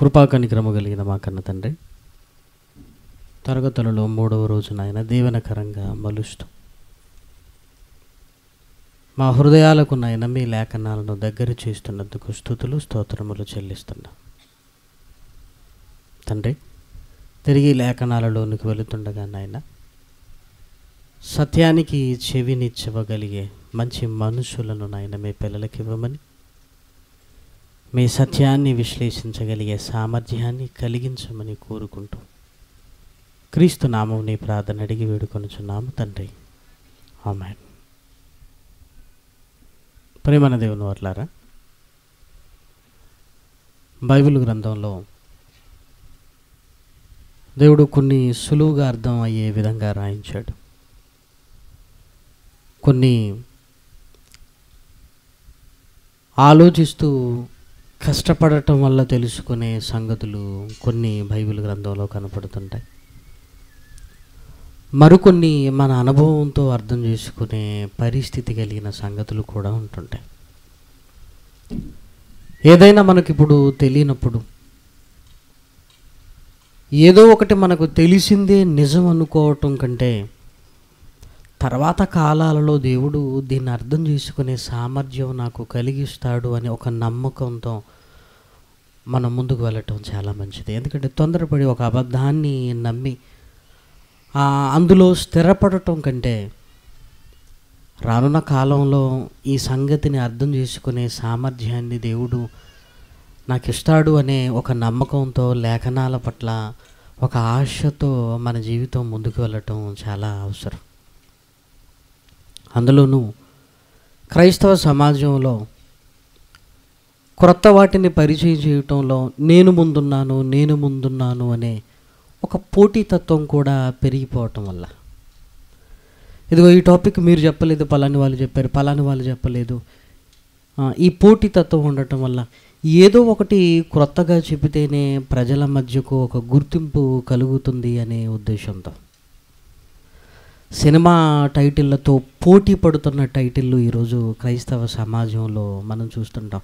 కృపాకనిక్రమ కలిగిన మా కన్న తండ్రి తరగతులలో మూడవ రోజున ఆయన దీవెనకరంగా మలుస్తూ మా హృదయాలకు నాయన మీ లేఖనాలను దగ్గర చేస్తున్నందుకు స్థుతులు స్తోత్రములు చెల్లిస్తున్నా తండ్రి తిరిగి లేఖనాలలోనికి వెళుతుండగా నాయన సత్యానికి చెవినిచ్చవగలిగే మంచి మనుషులను నాయన మీ పిల్లలకి ఇవ్వమని మీ సత్యాన్ని విశ్లేషించగలిగే సామర్థ్యాన్ని కలిగించమని కోరుకుంటూ క్రీస్తు నామంని ప్రార్థన అడిగి వేడుకొనుచున్నాము తండ్రి ఆమెన్ ప్రేమణ దేవుని వర్లారా బైబిల్ గ్రంథంలో దేవుడు కొన్ని సులువుగా అర్థం అయ్యే విధంగా రాయించాడు కొన్ని ఆలోచిస్తూ కష్టపడటం వల్ల తెలుసుకునే సంగతులు కొన్ని బైబిల్ గ్రంథంలో కనపడుతుంటాయి మరికొన్ని మన అనుభవంతో అర్థం చేసుకునే పరిస్థితి కలిగిన సంగతులు కూడా ఉంటుంటాయి ఏదైనా మనకిప్పుడు తెలియనప్పుడు ఏదో ఒకటి మనకు తెలిసిందే నిజం అనుకోవటం కంటే తర్వాత కాలాలలో దేవుడు దీన్ని అర్థం చేసుకునే సామర్థ్యం నాకు కలిగిస్తాడు అని ఒక నమ్మకంతో మనం ముందుకు వెళ్ళటం చాలా మంచిది ఎందుకంటే తొందరపడి ఒక అబద్ధాన్ని నమ్మి అందులో స్థిరపడటం కంటే రానున్న కాలంలో ఈ సంగతిని అర్థం చేసుకునే సామర్థ్యాన్ని దేవుడు నాకు ఇస్తాడు అనే ఒక నమ్మకంతో లేఖనాల పట్ల ఒక ఆశతో మన జీవితం ముందుకు వెళ్ళటం చాలా అవసరం అందులోనూ క్రైస్తవ సమాజంలో క్రొత్త వాటిని పరిచయం చేయటంలో నేను ముందున్నాను నేను ముందున్నాను అనే ఒక పోటీతత్వం కూడా పెరిగిపోవటం వల్ల ఇదిగో ఈ టాపిక్ మీరు చెప్పలేదు పలాని వాళ్ళు చెప్పారు పలాని వాళ్ళు చెప్పలేదు ఈ పోటీతత్వం ఉండటం వల్ల ఏదో ఒకటి క్రొత్తగా చెబితేనే ప్రజల మధ్యకు ఒక గుర్తింపు కలుగుతుంది అనే ఉద్దేశంతో సినిమా టైటిళ్లతో పోటీ పడుతున్న టైటిళ్ళు ఈరోజు క్రైస్తవ సమాజంలో మనం చూస్తుంటాం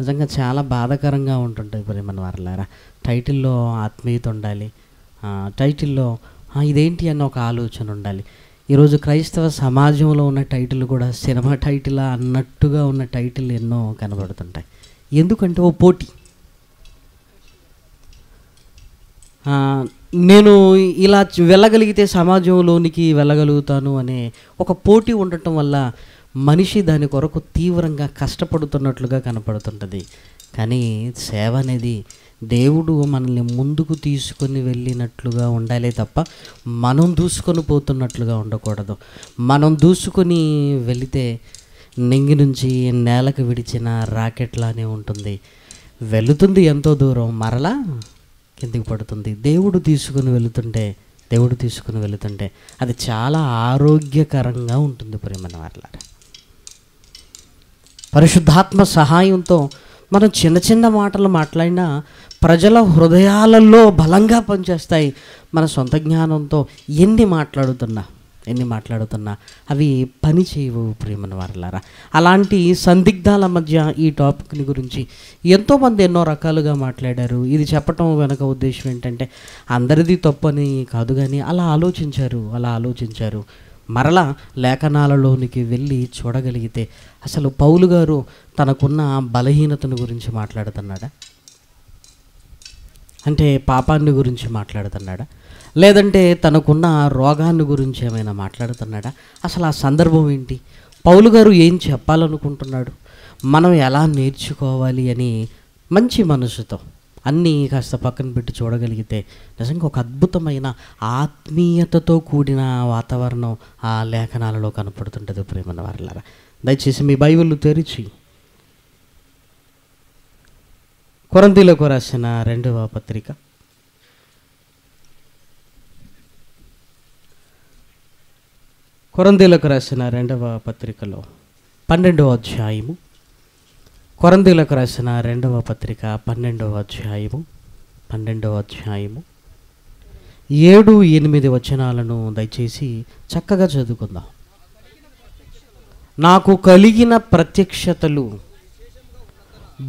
నిజంగా చాలా బాధాకరంగా ఉంటుంటుంది ప్రేమ వారలారా టైటిల్లో ఆత్మీయత ఉండాలి టైటిల్లో ఇదేంటి అన్న ఒక ఆలోచన ఉండాలి ఈరోజు క్రైస్తవ సమాజంలో ఉన్న టైటిల్ కూడా సినిమా టైటిల్ అన్నట్టుగా ఉన్న టైటిల్ ఎన్నో కనబడుతుంటాయి ఎందుకంటే ఓ పోటీ నేను ఇలా వెళ్ళగలిగితే సమాజంలోనికి వెళ్ళగలుగుతాను అనే ఒక పోటీ ఉండటం వల్ల మనిషి దాని కొరకు తీవ్రంగా కష్టపడుతున్నట్లుగా కనపడుతుంటుంది కానీ సేవ అనేది దేవుడు మనల్ని ముందుకు తీసుకొని వెళ్ళినట్లుగా ఉండాలి తప్ప మనం దూసుకొని పోతున్నట్లుగా ఉండకూడదు మనం దూసుకొని వెళితే నింగి నుంచి నేలకు విడిచిన రాకెట్లానే ఉంటుంది వెళుతుంది ఎంతో దూరం మరలా కిందికి పడుతుంది దేవుడు తీసుకుని వెళుతుంటే దేవుడు తీసుకుని వెళుతుంటే అది చాలా ఆరోగ్యకరంగా ఉంటుంది ప్రేమ వాళ్ళ పరిశుద్ధాత్మ సహాయంతో మనం చిన్న చిన్న మాటలు మాట్లాడినా ప్రజల హృదయాలలో బలంగా పనిచేస్తాయి మన సొంత జ్ఞానంతో ఎన్ని మాట్లాడుతున్నా ఎన్ని మాట్లాడుతున్నా అవి పని చేయవు ప్రేమని వారలారా అలాంటి సందిగ్ధాల మధ్య ఈ టాపిక్ని గురించి ఎంతోమంది ఎన్నో రకాలుగా మాట్లాడారు ఇది చెప్పటం వెనక ఉద్దేశం ఏంటంటే అందరిది తప్పని కాదు కానీ అలా ఆలోచించారు అలా ఆలోచించారు మరలా లేఖనాలలోనికి వెళ్ళి చూడగలిగితే అసలు పౌలు గారు తనకున్న బలహీనతను గురించి మాట్లాడుతున్నాడా అంటే పాపాన్ని గురించి మాట్లాడుతున్నాడా లేదంటే తనకున్న రోగాన్ని గురించి ఏమైనా మాట్లాడుతున్నాడా అసలు ఆ సందర్భం ఏంటి పౌలు గారు ఏం చెప్పాలనుకుంటున్నాడు మనం ఎలా నేర్చుకోవాలి అని మంచి మనసుతో అన్నీ కాస్త పక్కన పెట్టి చూడగలిగితే నిజంగా ఒక అద్భుతమైన ఆత్మీయతతో కూడిన వాతావరణం ఆ లేఖనాలలో కనపడుతుంటుంది ప్రేమన్న వారిలారా దయచేసి మీ బైబిల్ తెరిచి కొరంతిలకు రాసిన రెండవ పత్రిక కొరందీలకు రాసిన రెండవ పత్రికలో పన్నెండవ అధ్యాయము కొరందీలకు రాసిన రెండవ పత్రిక పన్నెండవ అధ్యాయము పన్నెండవ అధ్యాయము ఏడు ఎనిమిది వచనాలను దయచేసి చక్కగా చదువుకుందాం నాకు కలిగిన ప్రత్యక్షతలు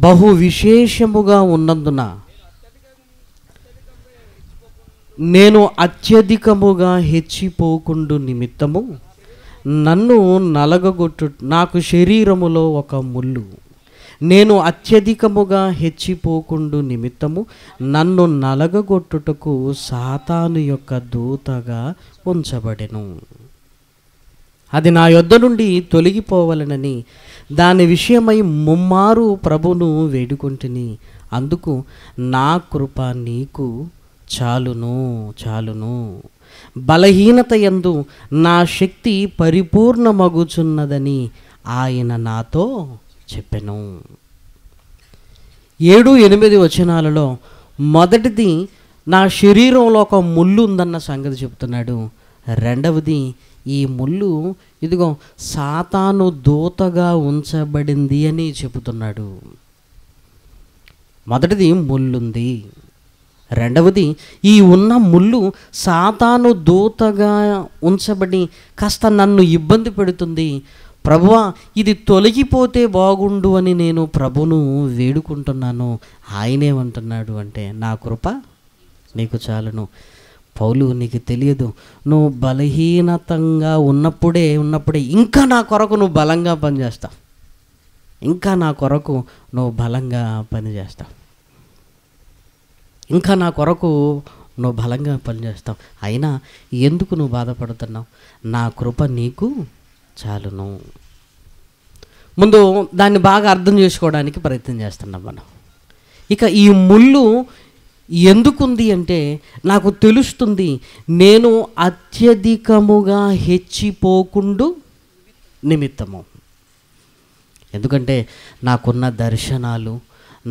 బహు విశేషముగా ఉన్నందున నేను అత్యధికముగా హెచ్చిపోకుండు నిమిత్తము నన్ను నలగగొట్టు నాకు శరీరములో ఒక ముళ్ళు నేను అత్యధికముగా హెచ్చిపోకుండు నిమిత్తము నన్ను నలగగొట్టుటకు సాతాను యొక్క దూతగా ఉంచబడెను అది నా యొద్ద నుండి తొలగిపోవాలనని దాని విషయమై ముమ్మారు ప్రభును వేడుకుంటుని అందుకు నా కృప నీకు చాలును చాలును బలహీనత ఎందు నా శక్తి పరిపూర్ణమగుచున్నదని ఆయన నాతో చెప్పాను ఏడు ఎనిమిది వచనాలలో మొదటిది నా శరీరంలో ఒక ముళ్ళు ఉందన్న సంగతి చెప్తున్నాడు రెండవది ఈ ముళ్ళు ఇదిగో సాతాను దూతగా ఉంచబడింది అని చెబుతున్నాడు మొదటిది ముళ్ళుంది రెండవది ఈ ఉన్న ముళ్ళు సాతాను దూతగా ఉంచబడి కాస్త నన్ను ఇబ్బంది పెడుతుంది ప్రభువా ఇది తొలగిపోతే బాగుండు అని నేను ప్రభును వేడుకుంటున్నాను ఆయనేమంటున్నాడు అంటే నా కృప నీకు చాలును పౌలు నీకు తెలియదు నువ్వు బలహీనతంగా ఉన్నప్పుడే ఉన్నప్పుడే ఇంకా నా కొరకు నువ్వు బలంగా పనిచేస్తావు ఇంకా నా కొరకు నువ్వు బలంగా పనిచేస్తావు ఇంకా నా కొరకు నువ్వు బలంగా పనిచేస్తావు అయినా ఎందుకు నువ్వు బాధపడుతున్నావు నా కృప నీకు చాలును ముందు దాన్ని బాగా అర్థం చేసుకోవడానికి ప్రయత్నం చేస్తున్నాం మనం ఇక ఈ ముళ్ళు ఎందుకుంది అంటే నాకు తెలుస్తుంది నేను అత్యధికముగా హెచ్చిపోకుండు నిమిత్తము ఎందుకంటే నాకున్న దర్శనాలు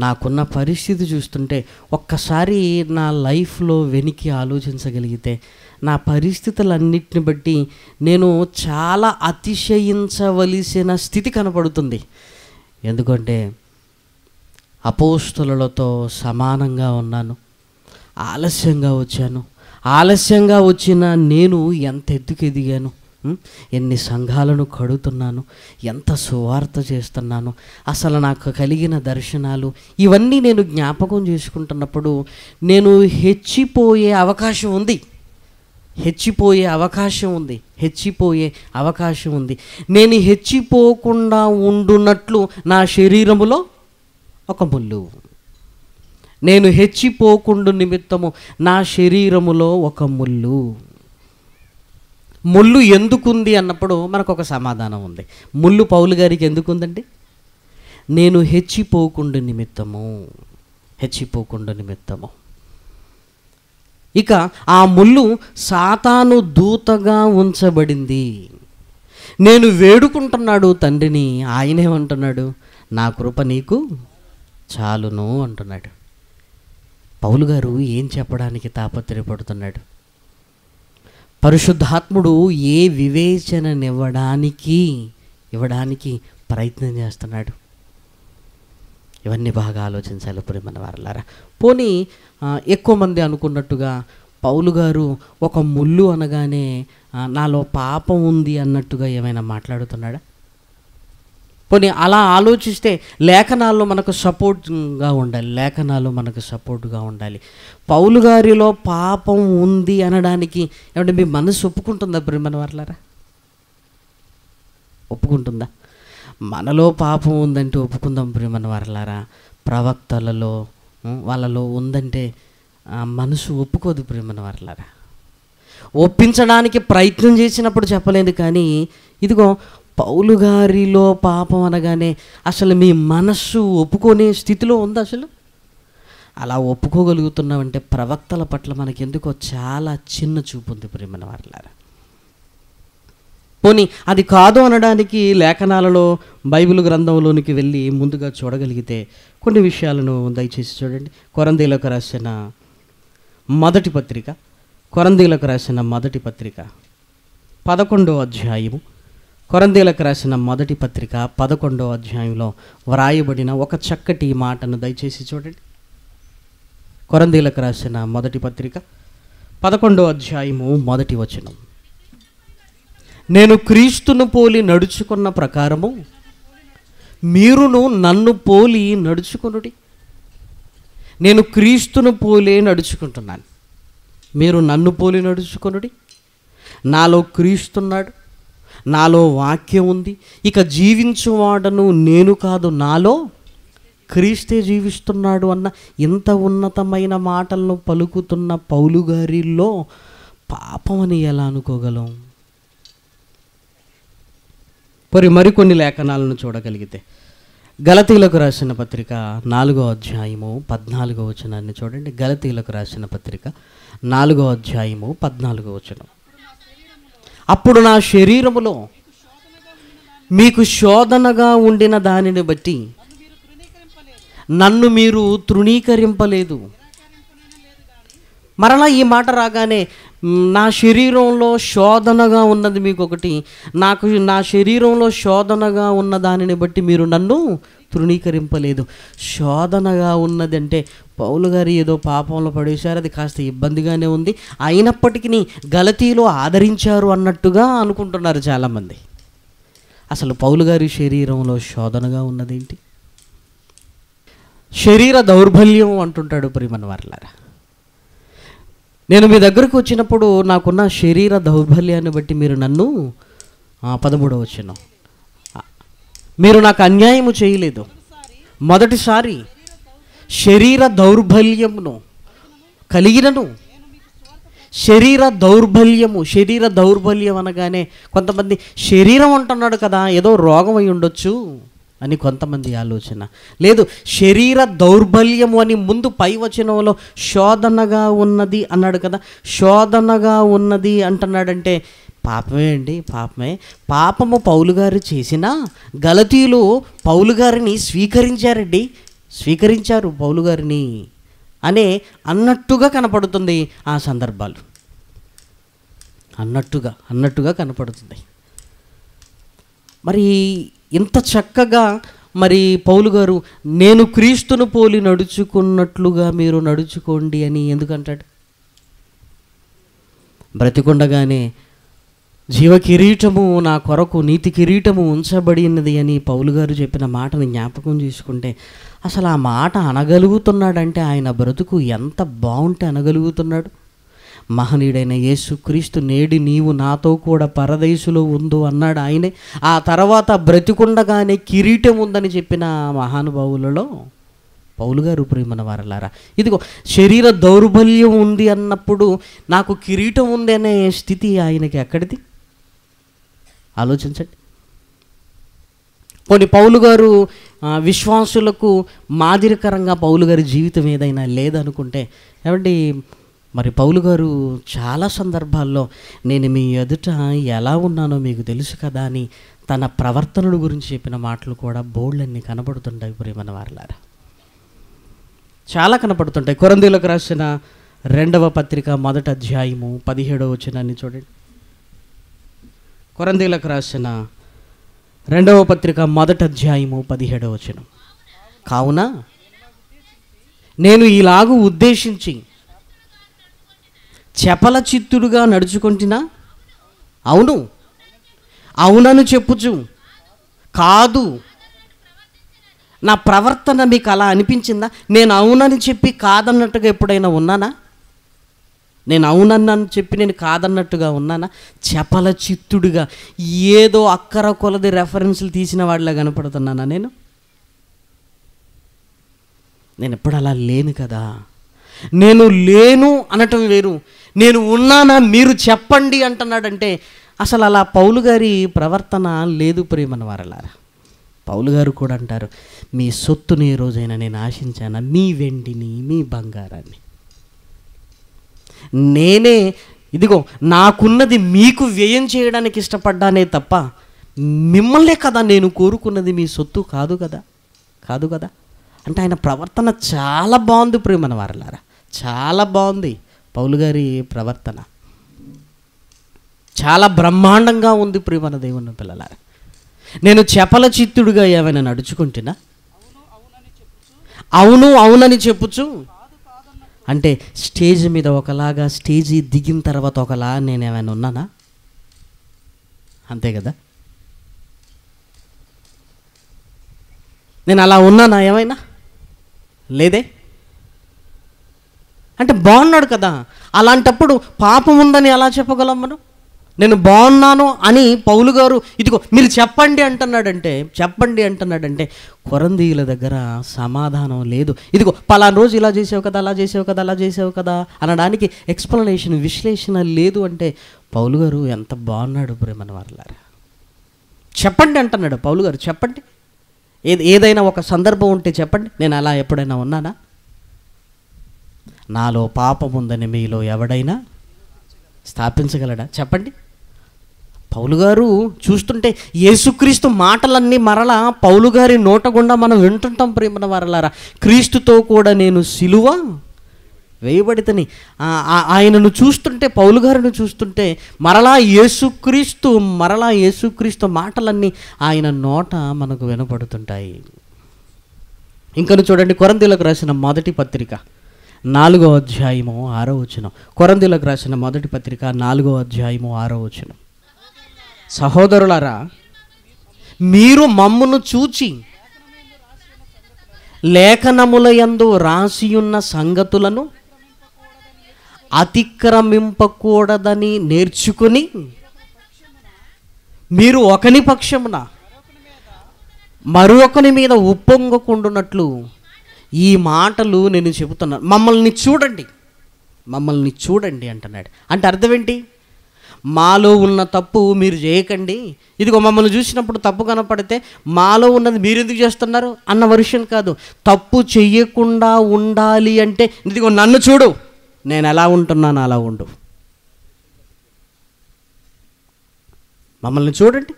నాకున్న పరిస్థితి చూస్తుంటే ఒక్కసారి నా లైఫ్లో వెనికి ఆలోచించగలిగితే నా పరిస్థితులన్నిటిని బట్టి నేను చాలా అతిశయించవలసిన స్థితి కనపడుతుంది ఎందుకంటే అపోస్తులతో సమానంగా ఉన్నాను ఆలస్యంగా వచ్చాను ఆలస్యంగా వచ్చిన నేను ఎంత ఎత్తుకు ఎదిగాను ఎన్ని సంఘాలను కడుతున్నాను ఎంత సువార్త చేస్తున్నాను అసలు నాకు కలిగిన దర్శనాలు ఇవన్నీ నేను జ్ఞాపకం చేసుకుంటున్నప్పుడు నేను హెచ్చిపోయే అవకాశం ఉంది హెచ్చిపోయే అవకాశం ఉంది హెచ్చిపోయే అవకాశం ఉంది నేను హెచ్చిపోకుండా ఉండున్నట్లు నా శరీరములో ఒక ముళ్ళు నేను హెచ్చిపోకుండా నిమిత్తము నా శరీరములో ఒక ముళ్ళు ముళ్ళు ఎందుకుంది అన్నప్పుడు మనకు ఒక సమాధానం ఉంది ముళ్ళు పౌలు గారికి ఎందుకుందండి నేను హెచ్చిపోకుండా నిమిత్తము హెచ్చిపోకుండా నిమిత్తము ఇక ఆ ముళ్ళు సాతాను దూతగా ఉంచబడింది నేను వేడుకుంటున్నాడు తండ్రిని ఆయనేమంటున్నాడు నా కృప నీకు చాలును అంటున్నాడు పౌలు గారు ఏం చెప్పడానికి తాపత్రయపడుతున్నాడు పరిశుద్ధాత్ముడు ఏ వివేచననివ్వడానికి ఇవ్వడానికి ప్రయత్నం చేస్తున్నాడు ఇవన్నీ బాగా ఆలోచించాలి ప్రేమన వారలారా పోనీ ఎక్కువ మంది అనుకున్నట్టుగా పౌలు గారు ఒక ముళ్ళు అనగానే నాలో పాపం ఉంది అన్నట్టుగా ఏమైనా మాట్లాడుతున్నాడా పోనీ అలా ఆలోచిస్తే లేఖనాల్లో మనకు సపోర్ట్గా ఉండాలి లేఖనాలు మనకు సపోర్ట్గా ఉండాలి పౌలు గారిలో పాపం ఉంది అనడానికి ఏమంటే మీ మనసు ఒప్పుకుంటుందా ప్రేమన వర్లరా ఒప్పుకుంటుందా మనలో పాపం ఉందంటే ఒప్పుకుందాం ప్రేమను వారలారా ప్రవక్తలలో వాళ్ళలో ఉందంటే మనసు ఒప్పుకోదు ప్రియమని వారలారా ఒప్పించడానికి ప్రయత్నం చేసినప్పుడు చెప్పలేదు కానీ ఇదిగో పౌలు గారిలో పాపం అనగానే అసలు మీ మనస్సు ఒప్పుకోనే స్థితిలో ఉంది అసలు అలా ఒప్పుకోగలుగుతున్నామంటే ప్రవక్తల పట్ల మనకెందుకో చాలా చిన్న చూపు ఉంది ప్రియమైన వారిలారా పోనీ అది కాదు అనడానికి లేఖనాలలో బైబిల్ గ్రంథంలోనికి వెళ్ళి ముందుగా చూడగలిగితే కొన్ని విషయాలను దయచేసి చూడండి కొరందీలకు రాసిన మొదటి పత్రిక కొరందీలకు రాసిన మొదటి పత్రిక పదకొండో అధ్యాయము కొరందీలకు రాసిన మొదటి పత్రిక పదకొండో అధ్యాయంలో వ్రాయబడిన ఒక చక్కటి మాటను దయచేసి చూడండి కొరందీలకు రాసిన మొదటి పత్రిక పదకొండో అధ్యాయము మొదటి వచనం నేను క్రీస్తును పోలి నడుచుకున్న ప్రకారము మీరును నన్ను పోలి నడుచుకునుడి నేను క్రీస్తును పోలే నడుచుకుంటున్నాను మీరు నన్ను పోలి నడుచుకునుడి నాలో క్రీస్తున్నాడు నాలో వాక్యం ఉంది ఇక జీవించువాడను నేను కాదు నాలో క్రీస్తే జీవిస్తున్నాడు అన్న ఇంత ఉన్నతమైన మాటలను పలుకుతున్న పౌలుగారిలో పాపం అని ఎలా అనుకోగలం మరి మరికొన్ని లేఖనాలను చూడగలిగితే గలతీలకు రాసిన పత్రిక నాలుగో అధ్యాయము పద్నాలుగో వచనాన్ని చూడండి గలతీలకు రాసిన పత్రిక నాలుగో అధ్యాయము పద్నాలుగో వచనం అప్పుడు నా శరీరములో మీకు శోధనగా ఉండిన దానిని బట్టి నన్ను మీరు తృణీకరింపలేదు మరలా ఈ మాట రాగానే నా శరీరంలో శోధనగా ఉన్నది మీకు ఒకటి నాకు నా శరీరంలో శోధనగా ఉన్న దానిని బట్టి మీరు నన్ను తృణీకరింపలేదు శోధనగా ఉన్నది అంటే పౌలు గారు ఏదో పాపంలో పడేశారు అది కాస్త ఇబ్బందిగానే ఉంది అయినప్పటికీ గలతీలో ఆదరించారు అన్నట్టుగా అనుకుంటున్నారు చాలామంది అసలు పౌలు గారి శరీరంలో శోధనగా ఉన్నదేంటి శరీర దౌర్బల్యం అంటుంటాడు ప్రిమన్ వర్లారా నేను మీ దగ్గరకు వచ్చినప్పుడు నాకున్న శరీర దౌర్బల్యాన్ని బట్టి మీరు నన్ను పదమూడవ వచ్చిన మీరు నాకు అన్యాయము చేయలేదు మొదటిసారి శరీర దౌర్బల్యమును కలిగినను శరీర దౌర్బల్యము శరీర దౌర్బల్యం అనగానే కొంతమంది శరీరం అంటున్నాడు కదా ఏదో రోగం అయి ఉండొచ్చు అని కొంతమంది ఆలోచన లేదు శరీర దౌర్బల్యము అని ముందు పై వచనంలో శోధనగా ఉన్నది అన్నాడు కదా శోధనగా ఉన్నది అంటున్నాడంటే పాపమే అండి పాపమే పాపము పౌలు గారు చేసిన గలతీలు పౌలు గారిని స్వీకరించారండి స్వీకరించారు పౌలు గారిని అనే అన్నట్టుగా కనపడుతుంది ఆ సందర్భాలు అన్నట్టుగా అన్నట్టుగా కనపడుతుంది మరి ఇంత చక్కగా మరి పౌలు గారు నేను క్రీస్తును పోలి నడుచుకున్నట్లుగా మీరు నడుచుకోండి అని ఎందుకంటాడు బ్రతికుండగానే జీవ కిరీటము నా కొరకు నీతి కిరీటము ఉంచబడినది అని పౌలు గారు చెప్పిన మాటను జ్ఞాపకం చేసుకుంటే అసలు ఆ మాట అనగలుగుతున్నాడంటే ఆయన బ్రతుకు ఎంత బాగుంటే అనగలుగుతున్నాడు మహనీయుడైన యేసుక్రీస్తు నేడి నీవు నాతో కూడా పరదేశులో ఉందో అన్నాడు ఆయనే ఆ తర్వాత బ్రతికుండగానే కిరీటం ఉందని చెప్పిన మహానుభావులలో పౌలు గారు ప్రేమన వారలారా ఇదిగో శరీర దౌర్బల్యం ఉంది అన్నప్పుడు నాకు కిరీటం ఉంది అనే స్థితి ఆయనకి ఎక్కడిది ఆలోచించండి కొన్ని పౌలు గారు విశ్వాసులకు మాదిరికరంగా పౌలు గారి జీవితం ఏదైనా లేదనుకుంటే ఏమంటే మరి పౌలు గారు చాలా సందర్భాల్లో నేను మీ ఎదుట ఎలా ఉన్నానో మీకు తెలుసు కదా అని తన ప్రవర్తనల గురించి చెప్పిన మాటలు కూడా బోర్డులన్నీ కనబడుతుంటాయి ప్రేమన వారిలారా చాలా కనపడుతుంటాయి కొరందీలకు రాసిన రెండవ పత్రిక మొదట అధ్యాయము పదిహేడవ వచనాన్ని చూడండి కొరందీలకు రాసిన రెండవ పత్రిక మొదట అధ్యాయము పదిహేడవ వచనం కావున నేను ఇలాగూ ఉద్దేశించి చపల చిత్తుడుగా నడుచుకుంటున్నా అవును అవునను చెప్పుచు కాదు నా ప్రవర్తన మీకు అలా అనిపించిందా నేను అవునని చెప్పి కాదన్నట్టుగా ఎప్పుడైనా ఉన్నానా నేను అవునన్నాను చెప్పి నేను కాదన్నట్టుగా ఉన్నానా చపల చిత్తుడుగా ఏదో అక్కర కొలది రెఫరెన్స్లు తీసిన వాడిలా కనపడుతున్నానా నేను నేను ఎప్పుడు అలా లేను కదా నేను లేను అనటం వేరు నేను ఉన్నానా మీరు చెప్పండి అంటున్నాడంటే అసలు అలా పౌలు గారి ప్రవర్తన లేదు ప్రేమన వారలారా పౌలు గారు కూడా అంటారు మీ సొత్తుని ఏ రోజైనా నేను ఆశించానా మీ వెండిని మీ బంగారాన్ని నేనే ఇదిగో నాకున్నది మీకు వ్యయం చేయడానికి ఇష్టపడ్డానే తప్ప మిమ్మల్నే కదా నేను కోరుకున్నది మీ సొత్తు కాదు కదా కాదు కదా అంటే ఆయన ప్రవర్తన చాలా బాగుంది ప్రేమన వారలారా చాలా బాగుంది పౌలు గారి ప్రవర్తన చాలా బ్రహ్మాండంగా ఉంది ప్రియమన దేవుని పిల్లల నేను చెపల చిత్తుడుగా ఏమైనా నడుచుకుంటున్నా అవును అవునని చెప్పుచు అంటే స్టేజ్ మీద ఒకలాగా స్టేజీ దిగిన తర్వాత ఒకలా నేను ఏమైనా ఉన్నానా అంతే కదా నేను అలా ఉన్నానా ఏమైనా లేదే అంటే బాగున్నాడు కదా అలాంటప్పుడు పాపం ఉందని ఎలా చెప్పగలం మనం నేను బాగున్నాను అని పౌలు గారు ఇదిగో మీరు చెప్పండి అంటున్నాడంటే చెప్పండి అంటున్నాడంటే కొరందీయుల దగ్గర సమాధానం లేదు ఇదిగో పలానా రోజు ఇలా చేసావు కదా అలా చేసావు కదా అలా చేసావు కదా అనడానికి ఎక్స్ప్లెనేషన్ విశ్లేషణ లేదు అంటే పౌలు గారు ఎంత బాగున్నాడు ప్రేమన వాళ్ళారు చెప్పండి అంటున్నాడు పౌలు గారు చెప్పండి ఏదైనా ఒక సందర్భం ఉంటే చెప్పండి నేను అలా ఎప్పుడైనా ఉన్నానా నాలో పాపముందని మీలో ఎవడైనా స్థాపించగలడా చెప్పండి పౌలు గారు చూస్తుంటే యేసుక్రీస్తు మాటలన్నీ మరలా పౌలు గారి నోట గుండా మనం వింటుంటాం ప్రేమన వారలారా క్రీస్తుతో కూడా నేను సిలువ వేయబడితని ఆయనను చూస్తుంటే పౌలు గారిని చూస్తుంటే మరలా యేసుక్రీస్తు మరలా యేసుక్రీస్తు మాటలన్నీ ఆయన నోట మనకు వినపడుతుంటాయి ఇంకను చూడండి కొరందీలకు రాసిన మొదటి పత్రిక నాలుగో అధ్యాయము ఆరో వచనం కొరందిలకు రాసిన మొదటి పత్రిక నాలుగో అధ్యాయము ఆరో వచనం సహోదరులారా మీరు మమ్మును చూచి లేఖనముల యందు రాసియున్న సంగతులను అతిక్రమింపకూడదని నేర్చుకుని మీరు ఒకని పక్షమున మరొకని మీద ఉప్పొంగకుండునట్లు ఈ మాటలు నేను చెబుతున్నాను మమ్మల్ని చూడండి మమ్మల్ని చూడండి అంటున్నాడు అంటే అర్థం ఏంటి మాలో ఉన్న తప్పు మీరు చేయకండి ఇదిగో మమ్మల్ని చూసినప్పుడు తప్పు కనపడితే మాలో ఉన్నది మీరు ఎందుకు చేస్తున్నారు అన్న వర్షం కాదు తప్పు చెయ్యకుండా ఉండాలి అంటే ఇదిగో నన్ను చూడు నేను ఎలా ఉంటున్నాను అలా ఉండు మమ్మల్ని చూడండి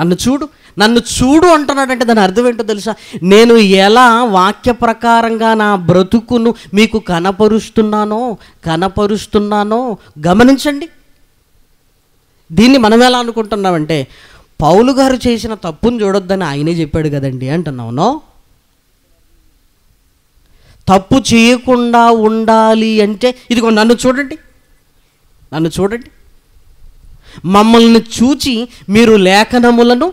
నన్ను చూడు నన్ను చూడు అంటున్నాడంటే దాని అర్థం ఏంటో తెలుసా నేను ఎలా వాక్య ప్రకారంగా నా బ్రతుకును మీకు కనపరుస్తున్నానో కనపరుస్తున్నానో గమనించండి దీన్ని మనం ఎలా అనుకుంటున్నామంటే పౌలు గారు చేసిన తప్పును చూడొద్దని ఆయనే చెప్పాడు కదండి అంటున్నావునో తప్పు చేయకుండా ఉండాలి అంటే ఇదిగో నన్ను చూడండి నన్ను చూడండి మమ్మల్ని చూచి మీరు లేఖనములను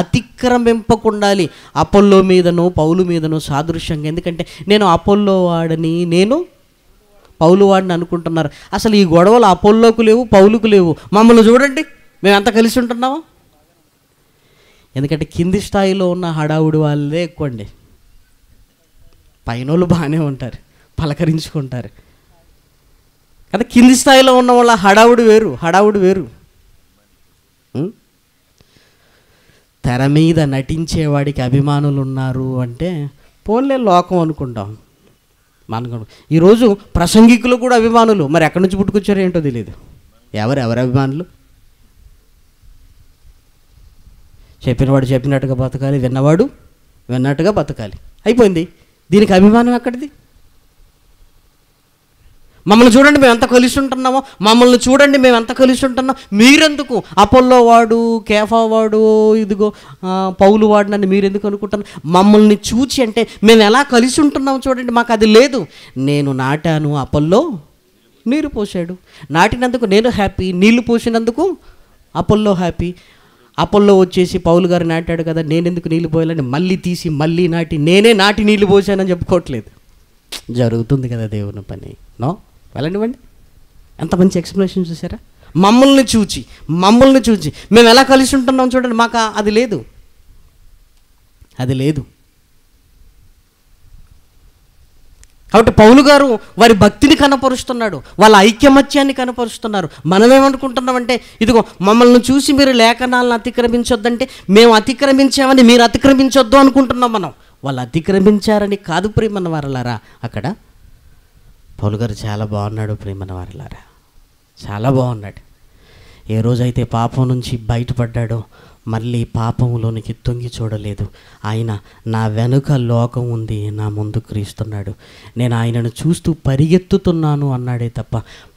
అతిక్రమింపకుండాలి అపోల్లో మీదను పౌలు మీదను సాదృశ్యంగా ఎందుకంటే నేను అపోల్లో వాడని నేను పౌలు వాడిని అనుకుంటున్నారు అసలు ఈ గొడవలు అపోల్లోకు లేవు పౌలుకు లేవు మమ్మల్ని చూడండి మేము ఎంత కలిసి ఉంటున్నామో ఎందుకంటే కింది స్థాయిలో ఉన్న హడావుడి వాళ్ళే ఎక్కువండి పైన వాళ్ళు బాగానే ఉంటారు పలకరించుకుంటారు కదా కింది స్థాయిలో ఉన్న వాళ్ళ హడావుడు వేరు హడావుడు వేరు తెర మీద నటించేవాడికి అభిమానులు ఉన్నారు అంటే పోన్లే లోకం అనుకుంటాం మనకు ఈరోజు ప్రసంగికులు కూడా అభిమానులు మరి ఎక్కడి నుంచి పుట్టుకొచ్చారో ఏంటో తెలియదు ఎవరు ఎవరు అభిమానులు చెప్పినవాడు చెప్పినట్టుగా బతకాలి విన్నవాడు విన్నట్టుగా బతకాలి అయిపోయింది దీనికి అభిమానం ఎక్కడిది మమ్మల్ని చూడండి మేము ఎంత కలిసి ఉంటున్నామో మమ్మల్ని చూడండి మేము ఎంత కలిసి ఉంటున్నాం మీరెందుకు అపోల్లో వాడు కేఫా వాడు ఇదిగో పౌలు వాడినని మీరెందుకు అనుకుంటున్నారు మమ్మల్ని చూచి అంటే మేము ఎలా కలిసి ఉంటున్నాము చూడండి మాకు అది లేదు నేను నాటాను అపోల్లో నీరు పోసాడు నాటినందుకు నేను హ్యాపీ నీళ్లు పోసినందుకు అపోల్లో హ్యాపీ అపోల్లో వచ్చేసి పౌలు గారు నాటాడు కదా నేనెందుకు నీళ్ళు పోయాలని మళ్ళీ తీసి మళ్ళీ నాటి నేనే నాటి నీళ్ళు పోసానని చెప్పుకోవట్లేదు జరుగుతుంది కదా దేవుని పని నో వెళ్ళండివ్వండి ఎంత మంచి ఎక్స్ప్లెనేషన్ చూసారా మమ్మల్ని చూచి మమ్మల్ని చూచి మేము ఎలా కలిసి ఉంటున్నాం చూడండి మాకు అది లేదు అది లేదు కాబట్టి పౌలు గారు వారి భక్తిని కనపరుస్తున్నాడు వాళ్ళ ఐక్యమత్యాన్ని కనపరుస్తున్నారు మనమేమనుకుంటున్నామంటే ఇదిగో మమ్మల్ని చూసి మీరు లేఖనాలను అతిక్రమించొద్దంటే మేము అతిక్రమించామని మీరు అతిక్రమించొద్దు అనుకుంటున్నాం మనం వాళ్ళు అతిక్రమించారని కాదు ప్రేమన్న వారలారా అక్కడ పౌలు గారు చాలా బాగున్నాడు ప్రేమన వారిలారా చాలా బాగున్నాడు ఏ రోజైతే పాపం నుంచి బయటపడ్డాడో మళ్ళీ పాపంలోనికి తొంగి చూడలేదు ఆయన నా వెనుక లోకం ఉంది నా ముందు క్రీస్తున్నాడు నేను ఆయనను చూస్తూ పరిగెత్తుతున్నాను అన్నాడే తప్ప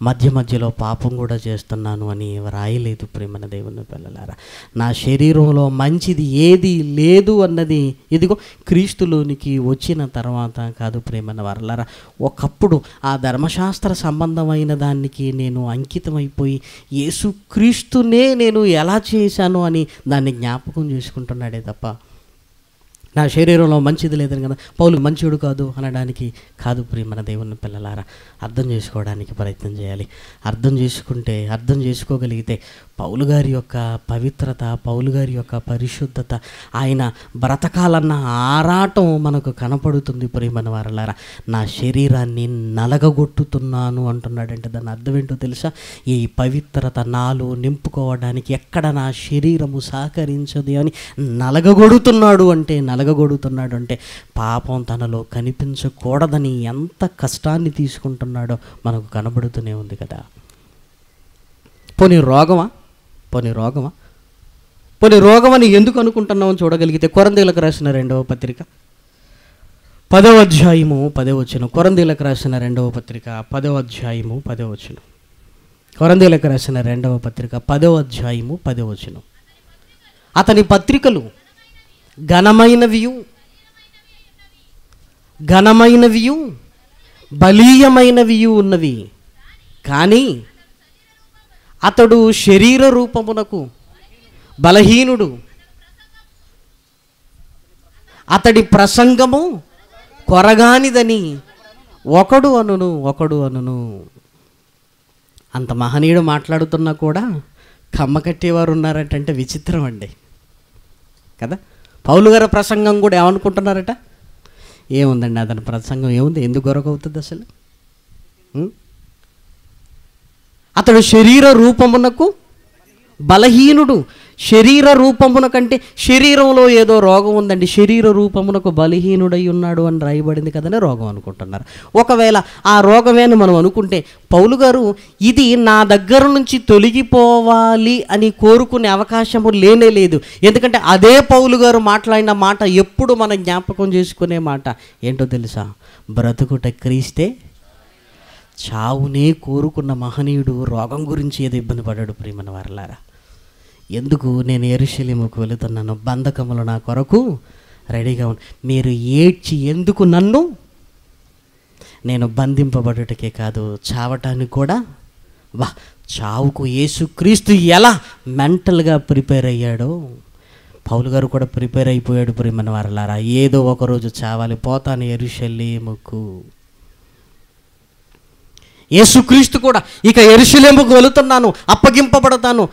మధ్య మధ్యలో పాపం కూడా చేస్తున్నాను అని రాయలేదు ప్రేమన దేవుని పిల్లలారా నా శరీరంలో మంచిది ఏది లేదు అన్నది ఇదిగో క్రీస్తులోనికి వచ్చిన తర్వాత కాదు ప్రేమన వరలారా ఒకప్పుడు ఆ ధర్మశాస్త్ర సంబంధమైన దానికి నేను అంకితమైపోయి యేసుక్రీస్తునే నేను ఎలా చేశాను అని దాన్ని దాన్ని జ్ఞాపకం చేసుకుంటున్నాడే తప్ప నా శరీరంలో మంచిది లేదని కదా పౌలు మంచివాడు కాదు అనడానికి కాదు మన దేవుని పిల్లలారా అర్థం చేసుకోవడానికి ప్రయత్నం చేయాలి అర్థం చేసుకుంటే అర్థం చేసుకోగలిగితే పౌలు గారి యొక్క పవిత్రత పౌలు గారి యొక్క పరిశుద్ధత ఆయన బ్రతకాలన్న ఆరాటం మనకు కనపడుతుంది ప్రియమన వారలారా నా శరీరాన్ని నలగగొట్టుతున్నాను అంటున్నాడంటే దాని అర్థం ఏంటో తెలుసా ఈ పవిత్రత నాలో నింపుకోవడానికి ఎక్కడ నా శరీరము సహకరించదు అని నలగగొడుతున్నాడు అంటే నలగ కలగగొడుతున్నాడు అంటే పాపం తనలో కనిపించకూడదని ఎంత కష్టాన్ని తీసుకుంటున్నాడో మనకు కనబడుతూనే ఉంది కదా పోనీ రోగమా పోనీ రోగమా పోనీ రోగమని ఎందుకు అనుకుంటున్నామని చూడగలిగితే కొరందీలకు రాసిన రెండవ పత్రిక పదవ అధ్యాయము పదే వచ్చిన కొరందీలకు రాసిన రెండవ పత్రిక పదవ అధ్యాయము పదే వచ్చిన కొరందీలకు రాసిన రెండవ పత్రిక పదవ అధ్యాయము పదే వచ్చిన అతని పత్రికలు ఘనమైనవియు ఘనమైనవియు బలీయమైనవియు ఉన్నవి కానీ అతడు శరీర రూపమునకు బలహీనుడు అతడి ప్రసంగము కొరగానిదని ఒకడు అనును ఒకడు అనును అంత మహనీయుడు మాట్లాడుతున్నా కూడా కమ్మ కట్టేవారు ఉన్నారంటే విచిత్రం అండి కదా పౌలు గారి ప్రసంగం కూడా ఏమనుకుంటున్నారట ఏముందండి అతని ప్రసంగం ఏముంది ఎందుకు అవుతుంది అసలు అతడు శరీర రూపమునకు బలహీనుడు శరీర రూపమున కంటే శరీరంలో ఏదో రోగం ఉందండి శరీర రూపమునకు బలహీనుడై ఉన్నాడు అని రాయబడింది కదనే రోగం అనుకుంటున్నారు ఒకవేళ ఆ రోగమే అని మనం అనుకుంటే పౌలు గారు ఇది నా దగ్గర నుంచి తొలగిపోవాలి అని కోరుకునే అవకాశము లేనే లేదు ఎందుకంటే అదే పౌలు గారు మాట్లాడిన మాట ఎప్పుడు మనం జ్ఞాపకం చేసుకునే మాట ఏంటో తెలుసా బ్రతుకుట క్రీస్తే చావునే కోరుకున్న మహనీయుడు రోగం గురించి ఏదో ఇబ్బంది పడాడు ప్రియమని వారలారా ఎందుకు నేను ఎరుశల్యముకు వెళుతున్నాను బంధకములు నా కొరకు రెడీగా ఉంది మీరు ఏడ్చి ఎందుకు నన్ను నేను బంధింపబడుటకే కాదు చావటానికి కూడా వా చావుకు యేసుక్రీస్తు ఎలా మెంటల్గా ప్రిపేర్ అయ్యాడో పౌలు గారు కూడా ప్రిపేర్ అయిపోయాడు ప్రిమన్ వారలారా ఏదో ఒకరోజు చావాలి పోతాను ఎరుశల్యముకు యేసుక్రీస్తు కూడా ఇక ఎరుశలేముకు వెళుతున్నాను అప్పగింపబడతాను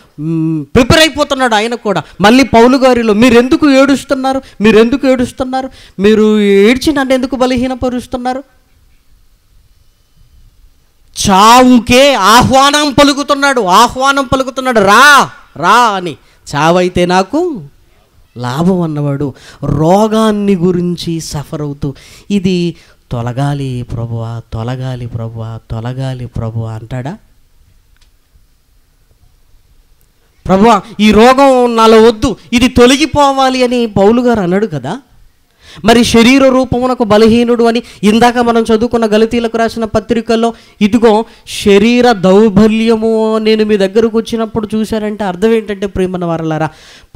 ప్రిపేర్ అయిపోతున్నాడు ఆయన కూడా మళ్ళీ పౌలు గారిలో మీరెందుకు ఏడుస్తున్నారు మీరెందుకు ఏడుస్తున్నారు మీరు ఏడ్చి నన్ను ఎందుకు బలహీనపరుస్తున్నారు చావుకే ఆహ్వానం పలుకుతున్నాడు ఆహ్వానం పలుకుతున్నాడు రా రా అని చావైతే నాకు లాభం అన్నవాడు రోగాన్ని గురించి సఫర్ అవుతూ ఇది తొలగాలి ప్రభువ తొలగాలి ప్రభువ తొలగాలి ప్రభువ అంటాడా ప్రభు ఈ రోగం నాలో వద్దు ఇది తొలగిపోవాలి అని పౌలు గారు అన్నాడు కదా మరి శరీర రూపమునకు బలహీనుడు అని ఇందాక మనం చదువుకున్న గలితీలకు రాసిన పత్రికల్లో ఇదిగో శరీర దౌర్బల్యము నేను మీ దగ్గరకు వచ్చినప్పుడు చూశారంటే అర్థం ఏంటంటే ప్రేమన వరలారా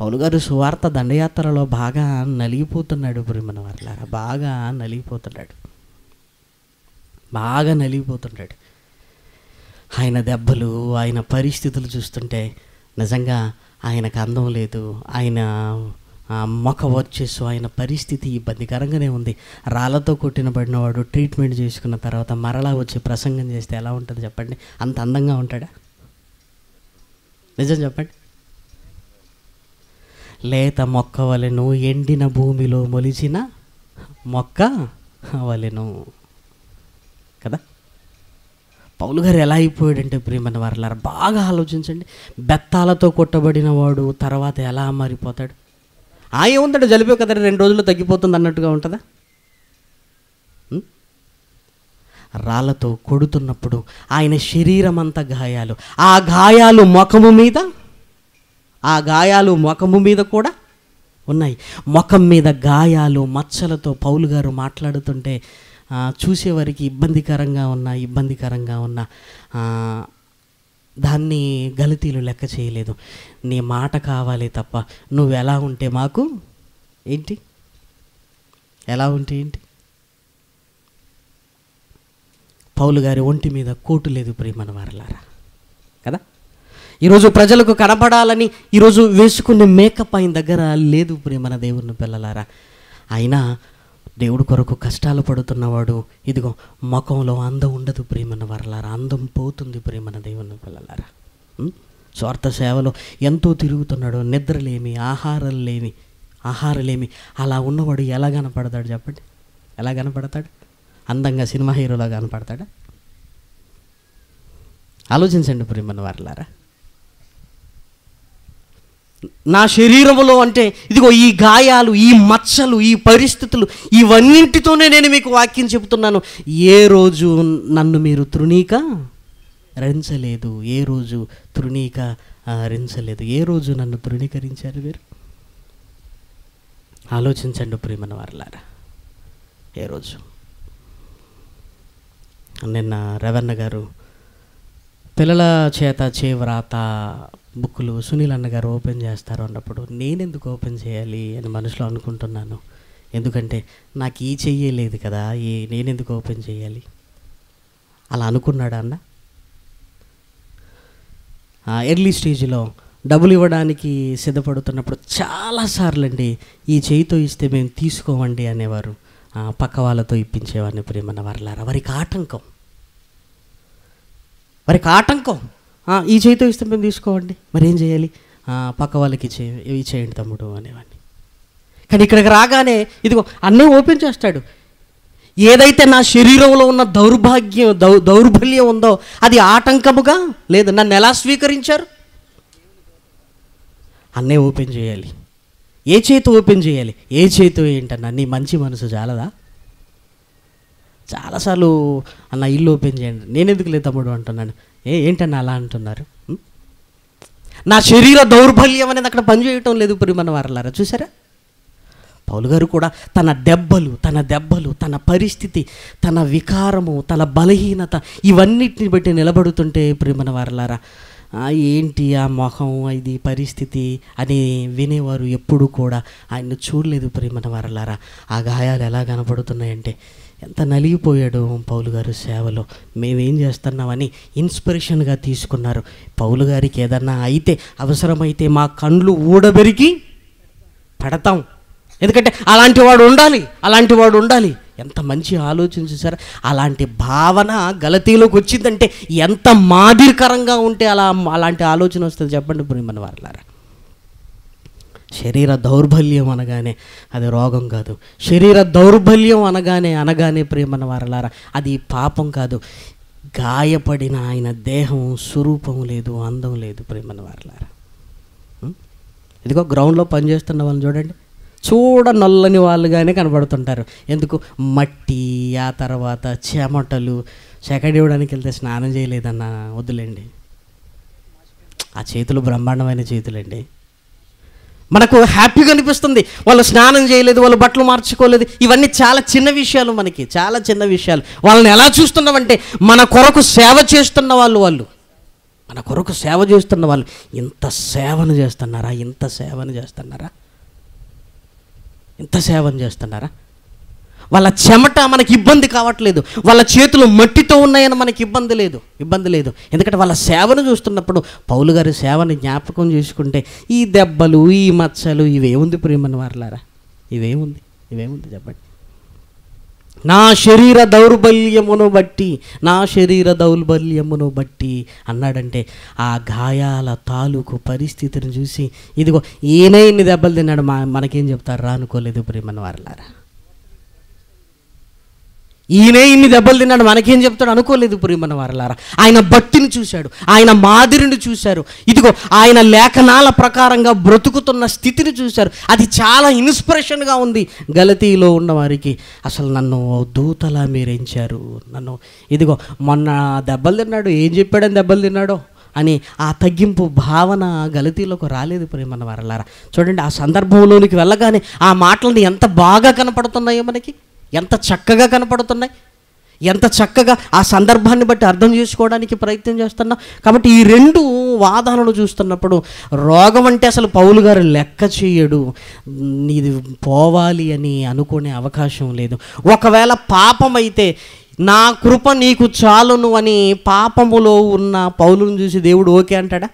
పౌలు గారు సువార్త దండయాత్రలో బాగా నలిగిపోతున్నాడు ప్రేమన వరలారా బాగా నలిగిపోతున్నాడు బాగా నలిగిపోతుంటాడు ఆయన దెబ్బలు ఆయన పరిస్థితులు చూస్తుంటే నిజంగా ఆయనకు అందం లేదు ఆయన మొఖ వచ్చేసు ఆయన పరిస్థితి ఇబ్బందికరంగానే ఉంది రాళ్ళతో కొట్టిన పడినవాడు ట్రీట్మెంట్ చేసుకున్న తర్వాత మరలా వచ్చి ప్రసంగం చేస్తే ఎలా ఉంటుంది చెప్పండి అంత అందంగా ఉంటాడా నిజం చెప్పండి లేత మొక్క వలెను ఎండిన భూమిలో మొలిచిన మొక్క వలెను కదా పౌలు గారు ఎలా అయిపోయాడంటే ప్రేమని వారలారా బాగా ఆలోచించండి బెత్తాలతో కొట్టబడిన వాడు తర్వాత ఎలా మారిపోతాడు ఆ ఏముందంటే జలిపే కదా రెండు రోజుల్లో తగ్గిపోతుంది అన్నట్టుగా ఉంటుందా రాళ్ళతో కొడుతున్నప్పుడు ఆయన శరీరం అంతా గాయాలు ఆ గాయాలు ముఖము మీద ఆ గాయాలు ముఖము మీద కూడా ఉన్నాయి ముఖం మీద గాయాలు మచ్చలతో పౌలు గారు మాట్లాడుతుంటే చూసేవారికి ఇబ్బందికరంగా ఉన్న ఇబ్బందికరంగా ఉన్న దాన్ని గలితీలు లెక్క చేయలేదు నీ మాట కావాలి తప్ప నువ్వు ఎలా ఉంటే మాకు ఏంటి ఎలా ఉంటే ఏంటి పౌలు గారి ఒంటి మీద కోటు లేదు ప్రేమన వారలారా కదా ఈరోజు ప్రజలకు కనపడాలని ఈరోజు వేసుకునే మేకప్ ఆయన దగ్గర లేదు ప్రేమన దేవుని పిల్లలారా అయినా దేవుడు కొరకు కష్టాలు పడుతున్నవాడు ఇదిగో ముఖంలో అందం ఉండదు ప్రేమన వరలారా అందం పోతుంది ప్రేమన దేవుని పిల్లలారా స్వార్థ సేవలో ఎంతో తిరుగుతున్నాడు నిద్రలేమి ఆహారం లేమి ఆహారలేమి అలా ఉన్నవాడు ఎలా కనపడతాడు చెప్పండి ఎలా కనపడతాడు అందంగా సినిమా హీరోలా కనపడతాడా ఆలోచించండి ప్రేమన వరలారా నా శరీరంలో అంటే ఇదిగో ఈ గాయాలు ఈ మచ్చలు ఈ పరిస్థితులు ఇవన్నింటితోనే నేను మీకు వాక్యం చెబుతున్నాను ఏ రోజు నన్ను మీరు తృణీక రించలేదు ఏ రోజు తృణీక రించలేదు ఏ రోజు నన్ను తృణీకరించారు మీరు ఆలోచించండి ప్రేమన వారలారా ఏ రోజు నిన్న రవన్న గారు పిల్లల చేత చేవ్రాత బుక్కులు సునీల్ అన్నగారు ఓపెన్ చేస్తారు అన్నప్పుడు నేను ఎందుకు ఓపెన్ చేయాలి అని మనసులో అనుకుంటున్నాను ఎందుకంటే నాకు ఈ చెయ్యలేదు కదా ఈ నేనెందుకు ఓపెన్ చేయాలి అలా అనుకున్నాడా అన్న ఎర్లీ స్టేజ్లో డబ్బులు ఇవ్వడానికి సిద్ధపడుతున్నప్పుడు చాలాసార్లు అండి ఈ చేయితో ఇస్తే మేము తీసుకోమండి అనేవారు పక్క వాళ్ళతో ఇప్పించేవారిని ప్రేమన్న వారిలారా వారికి ఆటంకం మరి ఆటంకం ఈ చేయితో మేము తీసుకోవండి మరి ఏం చేయాలి పక్క వాళ్ళకి ఇచ్చే చేయండి తమ్ముడు అనేవాడిని కానీ ఇక్కడికి రాగానే ఇదిగో అన్నీ ఓపెన్ చేస్తాడు ఏదైతే నా శరీరంలో ఉన్న దౌర్భాగ్యం దౌ దౌర్బల్యం ఉందో అది ఆటంకముగా లేదు నన్ను ఎలా స్వీకరించారు అన్నీ ఓపెన్ చేయాలి ఏ చేతి ఓపెన్ చేయాలి ఏ చేతి ఏంటన్నా నీ మంచి మనసు చాలదా చాలాసార్లు అన్న ఇల్లు ఓపెన్ చేయండి నేను ఎందుకు లేదు తమ్ముడు అంటున్నాను ఏ ఏంటన్న అలా అంటున్నారు నా శరీర దౌర్బల్యం అనేది అక్కడ పనిచేయటం లేదు ప్రియమణ వారలారా చూసారా పౌలు గారు కూడా తన దెబ్బలు తన దెబ్బలు తన పరిస్థితి తన వికారము తన బలహీనత ఇవన్నిటిని బట్టి నిలబడుతుంటే ప్రియమణ వారలారా ఏంటి ఆ మొహం ఇది పరిస్థితి అని వినేవారు ఎప్పుడు కూడా ఆయన చూడలేదు ప్రేమన వారలారా ఆ గాయాలు ఎలా కనపడుతున్నాయంటే ఎంత నలిగిపోయాడు పౌలు గారు సేవలో మేమేం చేస్తున్నామని ఇన్స్పిరేషన్గా తీసుకున్నారు పౌలు గారికి ఏదన్నా అయితే అవసరమైతే మా కండ్లు ఊడబెరికి పడతాం ఎందుకంటే అలాంటి వాడు ఉండాలి అలాంటి వాడు ఉండాలి ఎంత మంచి ఆలోచన చేశారు అలాంటి భావన గలతీలోకి వచ్చిందంటే ఎంత మాదిరికరంగా ఉంటే అలా అలాంటి ఆలోచన వస్తుంది చెప్పండి ఇప్పుడు మన శరీర దౌర్బల్యం అనగానే అది రోగం కాదు శరీర దౌర్బల్యం అనగానే అనగానే ప్రేమన వారలారా అది పాపం కాదు గాయపడిన ఆయన దేహం స్వరూపం లేదు అందం లేదు ప్రేమన వారలారా ఇదిగో గ్రౌండ్లో పనిచేస్తున్న వాళ్ళని చూడండి చూడ నల్లని వాళ్ళుగానే కనబడుతుంటారు ఎందుకు మట్టి ఆ తర్వాత చెమటలు చెకడివ్వడానికి వెళ్తే స్నానం చేయలేదన్న వద్దులేండి ఆ చేతులు బ్రహ్మాండమైన చేతులండి మనకు హ్యాపీగా అనిపిస్తుంది వాళ్ళు స్నానం చేయలేదు వాళ్ళు బట్టలు మార్చుకోలేదు ఇవన్నీ చాలా చిన్న విషయాలు మనకి చాలా చిన్న విషయాలు వాళ్ళని ఎలా చూస్తున్నామంటే మన కొరకు సేవ చేస్తున్న వాళ్ళు వాళ్ళు మన కొరకు సేవ చేస్తున్న వాళ్ళు ఇంత సేవను చేస్తున్నారా ఇంత సేవను చేస్తున్నారా ఇంత సేవను చేస్తున్నారా వాళ్ళ చెమట మనకి ఇబ్బంది కావట్లేదు వాళ్ళ చేతులు మట్టితో ఉన్నాయని మనకి ఇబ్బంది లేదు ఇబ్బంది లేదు ఎందుకంటే వాళ్ళ సేవను చూస్తున్నప్పుడు పౌలు గారి సేవని జ్ఞాపకం చేసుకుంటే ఈ దెబ్బలు ఈ మచ్చలు ఇవేముంది ప్రేమని వారలారా ఇవేముంది ఇవేముంది చెప్పండి నా శరీర దౌర్బల్యమును బట్టి నా శరీర దౌర్బల్యమును బట్టి అన్నాడంటే ఆ గాయాల తాలూకు పరిస్థితిని చూసి ఇదిగో ఈయన ఇన్ని దెబ్బలు తిన్నాడు మా మనకేం చెప్తారు రానుకోలేదు ప్రేమని వారలారా ఈయనే ఇన్ని దెబ్బలు తిన్నాడు మనకేం చెప్తాడు అనుకోలేదు ప్రియమన వారలారా ఆయన భక్తిని చూశాడు ఆయన మాదిరిని చూశారు ఇదిగో ఆయన లేఖనాల ప్రకారంగా బ్రతుకుతున్న స్థితిని చూశారు అది చాలా ఇన్స్పిరేషన్గా ఉంది గలతీలో ఉన్న వారికి అసలు నన్ను దూతలా మీరించారు నన్ను ఇదిగో మొన్న దెబ్బలు తిన్నాడు ఏం చెప్పాడని దెబ్బలు తిన్నాడో అని ఆ తగ్గింపు భావన గలతీలోకి రాలేదు ప్రేమన్న వారలారా చూడండి ఆ సందర్భంలోనికి వెళ్ళగానే ఆ మాటలని ఎంత బాగా కనపడుతున్నాయో మనకి ఎంత చక్కగా కనపడుతున్నాయి ఎంత చక్కగా ఆ సందర్భాన్ని బట్టి అర్థం చేసుకోవడానికి ప్రయత్నం చేస్తున్నా కాబట్టి ఈ రెండు వాదనలు చూస్తున్నప్పుడు రోగం అంటే అసలు పౌలు గారు లెక్క చేయడు ఇది పోవాలి అని అనుకునే అవకాశం లేదు ఒకవేళ పాపం అయితే నా కృప నీకు చాలును అని పాపములో ఉన్న పౌలును చూసి దేవుడు ఓకే అంటాడా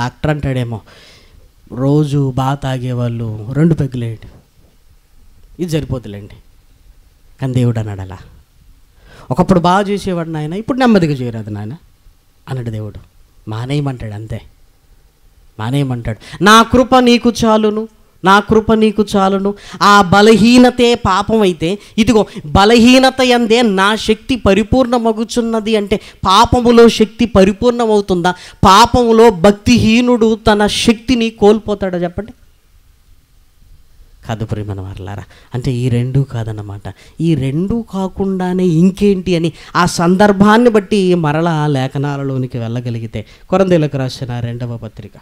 డాక్టర్ అంటాడేమో రోజు బాగా తాగేవాళ్ళు రెండు పెగ్గులేయండి ఇది సరిపోతులేండి కానీ దేవుడు అన్నాడు అలా ఒకప్పుడు బాగా చేసేవాడు నాయన ఇప్పుడు నెమ్మదిగా చేయరాదు నాయన అన్నాడు దేవుడు మానేయమంటాడు అంతే మానేయమంటాడు నా కృప నీకు చాలును నా కృప నీకు చాలును ఆ బలహీనతే పాపం అయితే ఇదిగో బలహీనత ఎందే నా శక్తి పరిపూర్ణమగుచున్నది అంటే పాపములో శక్తి పరిపూర్ణమవుతుందా పాపములో భక్తిహీనుడు తన శక్తిని కోల్పోతాడా చెప్పండి కాదు ప్రేమన వర్లారా అంటే ఈ రెండూ కాదన్నమాట ఈ రెండూ కాకుండానే ఇంకేంటి అని ఆ సందర్భాన్ని బట్టి మరలా లేఖనాలలోనికి వెళ్ళగలిగితే కొరందేలకు రాసిన రెండవ పత్రిక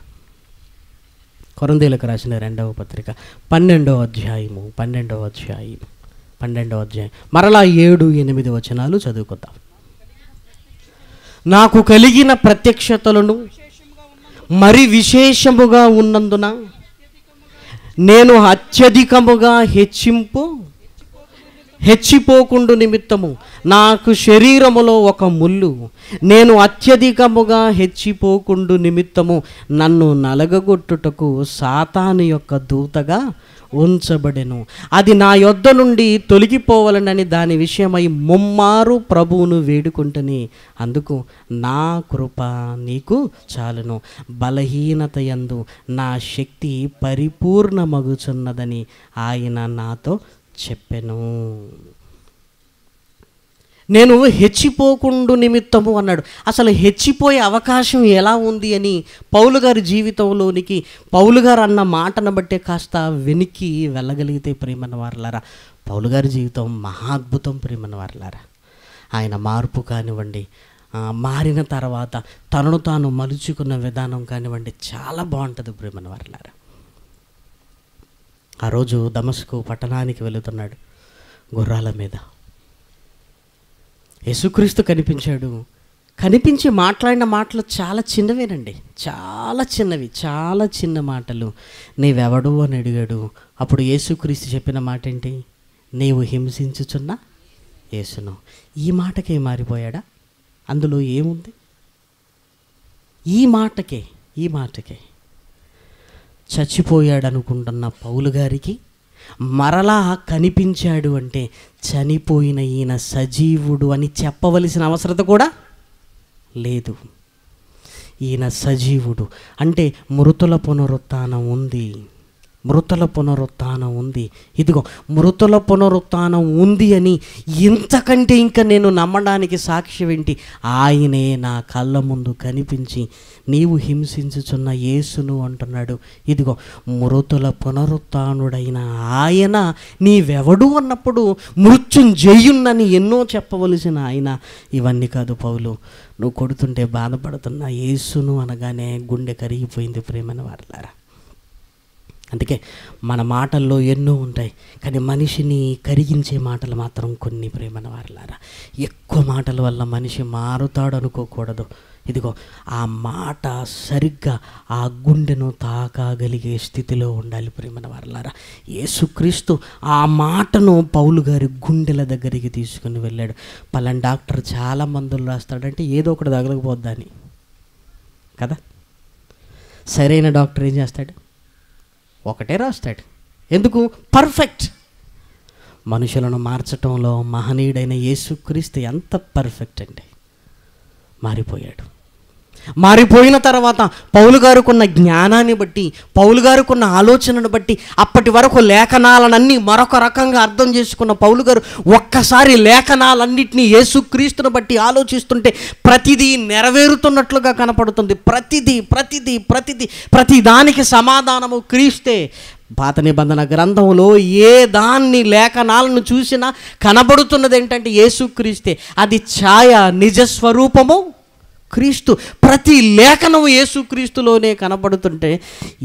కొరందేలకు రాసిన రెండవ పత్రిక పన్నెండవ అధ్యాయము పన్నెండవ అధ్యాయం పన్నెండవ అధ్యాయం మరలా ఏడు ఎనిమిది వచనాలు చదువుకుందాం నాకు కలిగిన ప్రత్యక్షతలను మరి విశేషముగా ఉన్నందున నేను అత్యధికముగా హెచ్చింపు హెచ్చిపోకుండు నిమిత్తము నాకు శరీరములో ఒక ముళ్ళు నేను అత్యధికముగా హెచ్చిపోకుండు నిమిత్తము నన్ను నలగగొట్టుటకు సాతాను యొక్క దూతగా ఉంచబడెను అది నా యొద్ద నుండి తొలగిపోవాలనని దాని విషయమై ముమ్మారు ప్రభువును వేడుకుంటని అందుకు నా కృప నీకు చాలును బలహీనత యందు నా శక్తి పరిపూర్ణమగుచున్నదని ఆయన నాతో చెప్పెను నేను హెచ్చిపోకుండు నిమిత్తము అన్నాడు అసలు హెచ్చిపోయే అవకాశం ఎలా ఉంది అని పౌలు గారి జీవితంలోనికి పౌలు గారు అన్న మాటను బట్టే కాస్త వెనక్కి వెళ్ళగలిగితే ప్రేమన్న వారులారా పౌలు గారి జీవితం మహాద్భుతం ప్రేమన్న వారులారా ఆయన మార్పు కానివ్వండి మారిన తర్వాత తనను తాను మలుచుకున్న విధానం కానివ్వండి చాలా బాగుంటుంది ప్రేమన్న వారులారా ఆ రోజు దమస్కు పట్టణానికి వెళుతున్నాడు గుర్రాల మీద యేసుక్రీస్తు కనిపించాడు కనిపించి మాట్లాడిన మాటలు చాలా చిన్నవేనండి చాలా చిన్నవి చాలా చిన్న మాటలు నీవెవడు అని అడిగాడు అప్పుడు యేసుక్రీస్తు చెప్పిన మాట ఏంటి నీవు హింసించుచున్న యేసును ఈ మాటకే మారిపోయాడా అందులో ఏముంది ఈ మాటకే ఈ మాటకే చచ్చిపోయాడనుకుంటున్న పౌలు గారికి మరలా కనిపించాడు అంటే చనిపోయిన ఈయన సజీవుడు అని చెప్పవలసిన అవసరత కూడా లేదు ఈయన సజీవుడు అంటే మృతుల పునరుత్నం ఉంది మృతుల పునరుత్నం ఉంది ఇదిగో మృతుల పునరుత్నం ఉంది అని ఇంతకంటే ఇంకా నేను నమ్మడానికి సాక్ష్యం ఏంటి ఆయనే నా కళ్ళ ముందు కనిపించి నీవు హింసించుచున్న యేసును అంటున్నాడు ఇదిగో మృతుల పునరుత్నుడైన ఆయన నీవెవడు అన్నప్పుడు మృత్యుంజయున్నని ఎన్నో చెప్పవలసిన ఆయన ఇవన్నీ కాదు పౌలు నువ్వు కొడుతుంటే బాధపడుతున్న యేసును అనగానే గుండె కరిగిపోయింది ప్రేమని వారలారా అందుకే మన మాటల్లో ఎన్నో ఉంటాయి కానీ మనిషిని కరిగించే మాటలు మాత్రం కొన్ని ప్రేమన ఎక్కువ మాటల వల్ల మనిషి మారుతాడు అనుకోకూడదు ఇదిగో ఆ మాట సరిగ్గా ఆ గుండెను తాకాగలిగే స్థితిలో ఉండాలి ప్రేమన వారలారా యేసుక్రీస్తు ఆ మాటను పౌలు గారి గుండెల దగ్గరికి తీసుకుని వెళ్ళాడు పలాని డాక్టర్ చాలా మందులు రాస్తాడంటే ఏదో ఒకటి తగలకపోద్దని కదా సరైన డాక్టర్ ఏం చేస్తాడు ఒకటే రాస్తాడు ఎందుకు పర్ఫెక్ట్ మనుషులను మార్చటంలో మహనీయుడైన యేసుక్రీస్తు ఎంత పర్ఫెక్ట్ అండి మారిపోయాడు మారిపోయిన తర్వాత పౌలు గారుకున్న జ్ఞానాన్ని బట్టి పౌలు గారుకున్న ఆలోచనను బట్టి అప్పటి వరకు లేఖనాలనన్నీ మరొక రకంగా అర్థం చేసుకున్న పౌలు గారు ఒక్కసారి లేఖనాలన్నింటినీ యేసుక్రీస్తుని బట్టి ఆలోచిస్తుంటే ప్రతిదీ నెరవేరుతున్నట్లుగా కనపడుతుంది ప్రతిదీ ప్రతిదీ ప్రతిదీ ప్రతి దానికి సమాధానము క్రీస్తే పాత నిబంధన గ్రంథంలో ఏ దాన్ని లేఖనాలను చూసినా కనబడుతున్నది ఏంటంటే యేసుక్రీస్తే అది ఛాయ నిజస్వరూపము క్రీస్తు ప్రతి లేఖనం యేసుక్రీస్తులోనే కనబడుతుంటే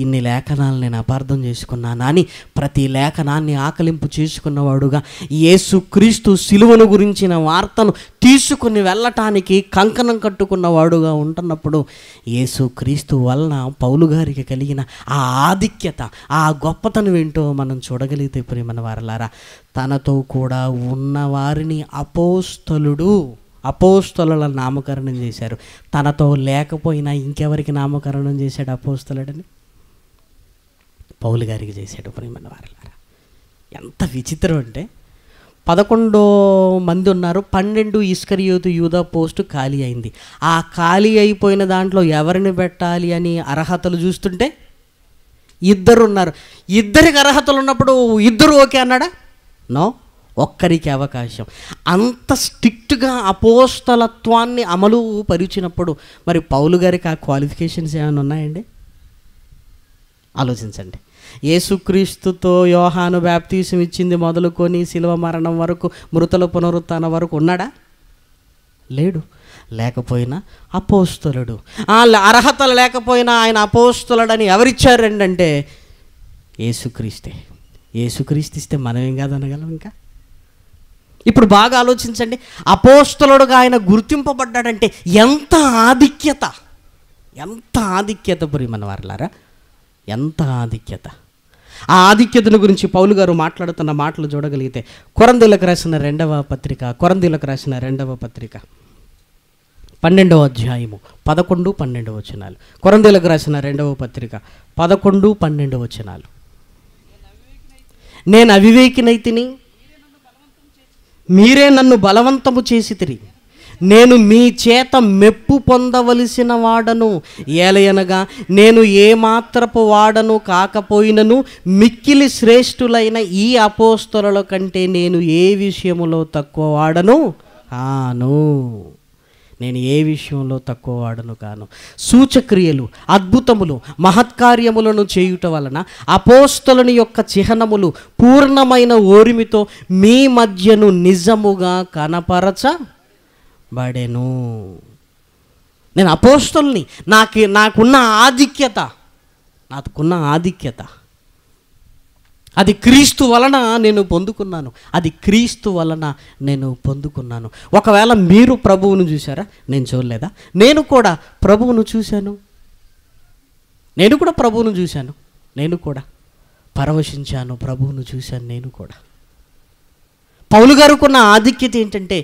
ఇన్ని లేఖనాలు నేను అపార్థం చేసుకున్నానా అని ప్రతి లేఖనాన్ని ఆకలింపు చేసుకున్నవాడుగా యేసుక్రీస్తు సిలువను గురించిన వార్తను తీసుకుని వెళ్ళటానికి కంకణం కట్టుకున్నవాడుగా ఉంటున్నప్పుడు యేసుక్రీస్తు వలన పౌలు గారికి కలిగిన ఆ ఆధిక్యత ఆ గొప్పతనం ఏంటో మనం చూడగలిగితే ప్రేమన వారలారా తనతో కూడా ఉన్నవారిని అపోస్తలుడు అపోస్తల నామకరణం చేశారు తనతో లేకపోయినా ఇంకెవరికి నామకరణం చేశాడు అపోస్తలుడని పౌలు గారికి చేశాడు ప్రేమన్న వారలారా ఎంత విచిత్రం అంటే పదకొండో మంది ఉన్నారు పన్నెండు ఇస్కరియోతు యూదా పోస్టు ఖాళీ అయింది ఆ ఖాళీ అయిపోయిన దాంట్లో ఎవరిని పెట్టాలి అని అర్హతలు చూస్తుంటే ఇద్దరు ఉన్నారు ఇద్దరికి అర్హతలు ఉన్నప్పుడు ఇద్దరు ఓకే అన్నాడా నో ఒక్కరికి అవకాశం అంత స్ట్రిక్ట్గా అపోస్తలత్వాన్ని అమలు పరిచినప్పుడు మరి పౌలు గారికి ఆ క్వాలిఫికేషన్స్ ఏమైనా ఉన్నాయండి ఆలోచించండి యేసుక్రీస్తుతో యోహాను బ్యాప్తీసం ఇచ్చింది మొదలుకొని శిలువ మరణం వరకు మృతుల పునరుత్థానం వరకు ఉన్నాడా లేడు లేకపోయినా అపోస్తులుడు అర్హతలు లేకపోయినా ఆయన అపోస్తులడని ఎవరిచ్చారండి అంటే యేసుక్రీస్తే యేసుక్రీస్తు ఇస్తే మనం ఏం కాదనగలం ఇంకా ఇప్పుడు బాగా ఆలోచించండి అపోస్తలుడుగా ఆయన గుర్తింపబడ్డాడంటే ఎంత ఆధిక్యత ఎంత ఆధిక్యత ప్రియమన్న వారులారా ఎంత ఆధిక్యత ఆ ఆధిక్యతను గురించి పౌలు గారు మాట్లాడుతున్న మాటలు చూడగలిగితే కొరందీలకు రాసిన రెండవ పత్రిక కొరందీలకు రాసిన రెండవ పత్రిక పన్నెండవ అధ్యాయము పదకొండు పన్నెండవ వచనాలు కొరందీలకు రాసిన రెండవ పత్రిక పదకొండు పన్నెండవ వచనాలు నేను అవివేకినైతిని మీరే నన్ను బలవంతము చేసి తిరిగి నేను మీ చేత మెప్పు పొందవలసిన వాడను ఏలయనగా నేను ఏ మాత్రపు వాడను కాకపోయినను మిక్కిలి శ్రేష్ఠులైన ఈ అపోస్తల కంటే నేను ఏ విషయములో తక్కువ వాడను కాను నేను ఏ విషయంలో తక్కువ వాడను కాను సూచక్రియలు అద్భుతములు మహత్కార్యములను చేయుట వలన అపోస్తలని యొక్క చిహ్నములు పూర్ణమైన ఓరిమితో మీ మధ్యను నిజముగా కనపరచబడెను నేను అపోస్తుల్ని నాకు నాకున్న ఆధిక్యత నాకున్న ఆధిక్యత అది క్రీస్తు వలన నేను పొందుకున్నాను అది క్రీస్తు వలన నేను పొందుకున్నాను ఒకవేళ మీరు ప్రభువును చూశారా నేను చూడలేదా నేను కూడా ప్రభువును చూశాను నేను కూడా ప్రభువును చూశాను నేను కూడా పరవశించాను ప్రభువును చూశాను నేను కూడా పౌలు గారుకున్న ఆధిక్యత ఏంటంటే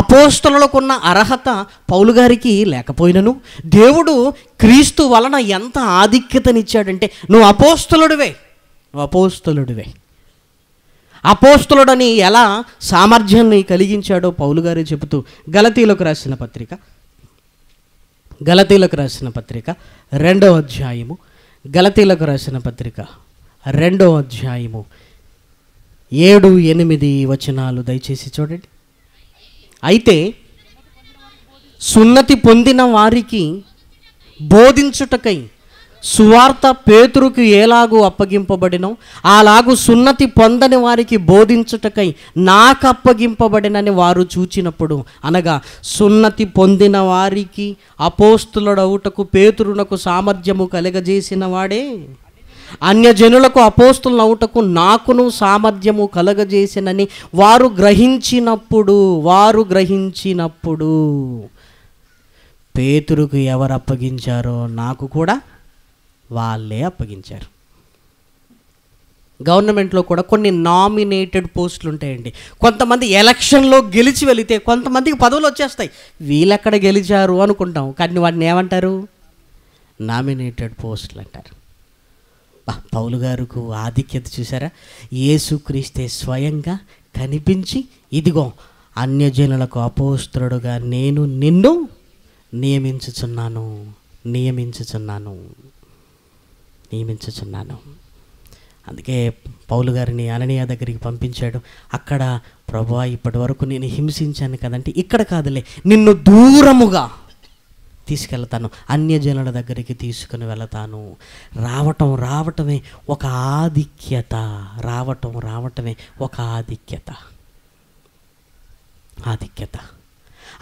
అపోస్తలకున్న అర్హత పౌలు గారికి లేకపోయినను దేవుడు క్రీస్తు వలన ఎంత ఆధిక్యతనిచ్చాడంటే నువ్వు అపోస్తలుడివే నువ్వు అపోస్తులుడివే అపోస్తులుడని ఎలా సామర్థ్యాన్ని కలిగించాడో పౌలు గారే చెబుతూ గలతీలకు రాసిన పత్రిక గలతీలకు రాసిన పత్రిక రెండవ అధ్యాయము గలతీలకు రాసిన పత్రిక రెండవ అధ్యాయము ఏడు ఎనిమిది వచనాలు దయచేసి చూడండి అయితే సున్నతి పొందిన వారికి బోధించుటకై సువార్త పేతురుకు ఏలాగూ అప్పగింపబడినో అలాగు సున్నతి పొందని వారికి బోధించుటకై నాకు అప్పగింపబడినని వారు చూచినప్పుడు అనగా సున్నతి పొందిన వారికి అపోస్తులడవుటకు పేతురునకు సామర్థ్యము కలగజేసిన వాడే అన్యజనులకు అపోస్తులవుటకు నాకును సామర్థ్యము కలగజేసినని వారు గ్రహించినప్పుడు వారు గ్రహించినప్పుడు పేతురుకు ఎవరు అప్పగించారో నాకు కూడా వాళ్ళే అప్పగించారు గవర్నమెంట్లో కూడా కొన్ని నామినేటెడ్ పోస్టులు ఉంటాయండి కొంతమంది ఎలక్షన్లో గెలిచి వెళితే కొంతమందికి పదవులు వచ్చేస్తాయి వీళ్ళెక్కడ గెలిచారు అనుకుంటాం కానీ వాటిని ఏమంటారు నామినేటెడ్ పోస్టులు అంటారు పౌలు గారుకు ఆధిక్యత చూసారా ఏసుక్రీస్తే స్వయంగా కనిపించి ఇదిగో అన్యజనులకు అపోస్తుడుగా నేను నిన్ను నియమించుచున్నాను నియమించుచున్నాను నియమించుచున్నాను అందుకే పౌలు గారిని అననీయ దగ్గరికి పంపించాడు అక్కడ ప్రభా ఇప్పటి వరకు నేను హింసించాను కదంటే ఇక్కడ కాదులే నిన్ను దూరముగా తీసుకెళ్తాను అన్యజనుల దగ్గరికి తీసుకుని వెళతాను రావటం రావటమే ఒక ఆధిక్యత రావటం రావటమే ఒక ఆధిక్యత ఆధిక్యత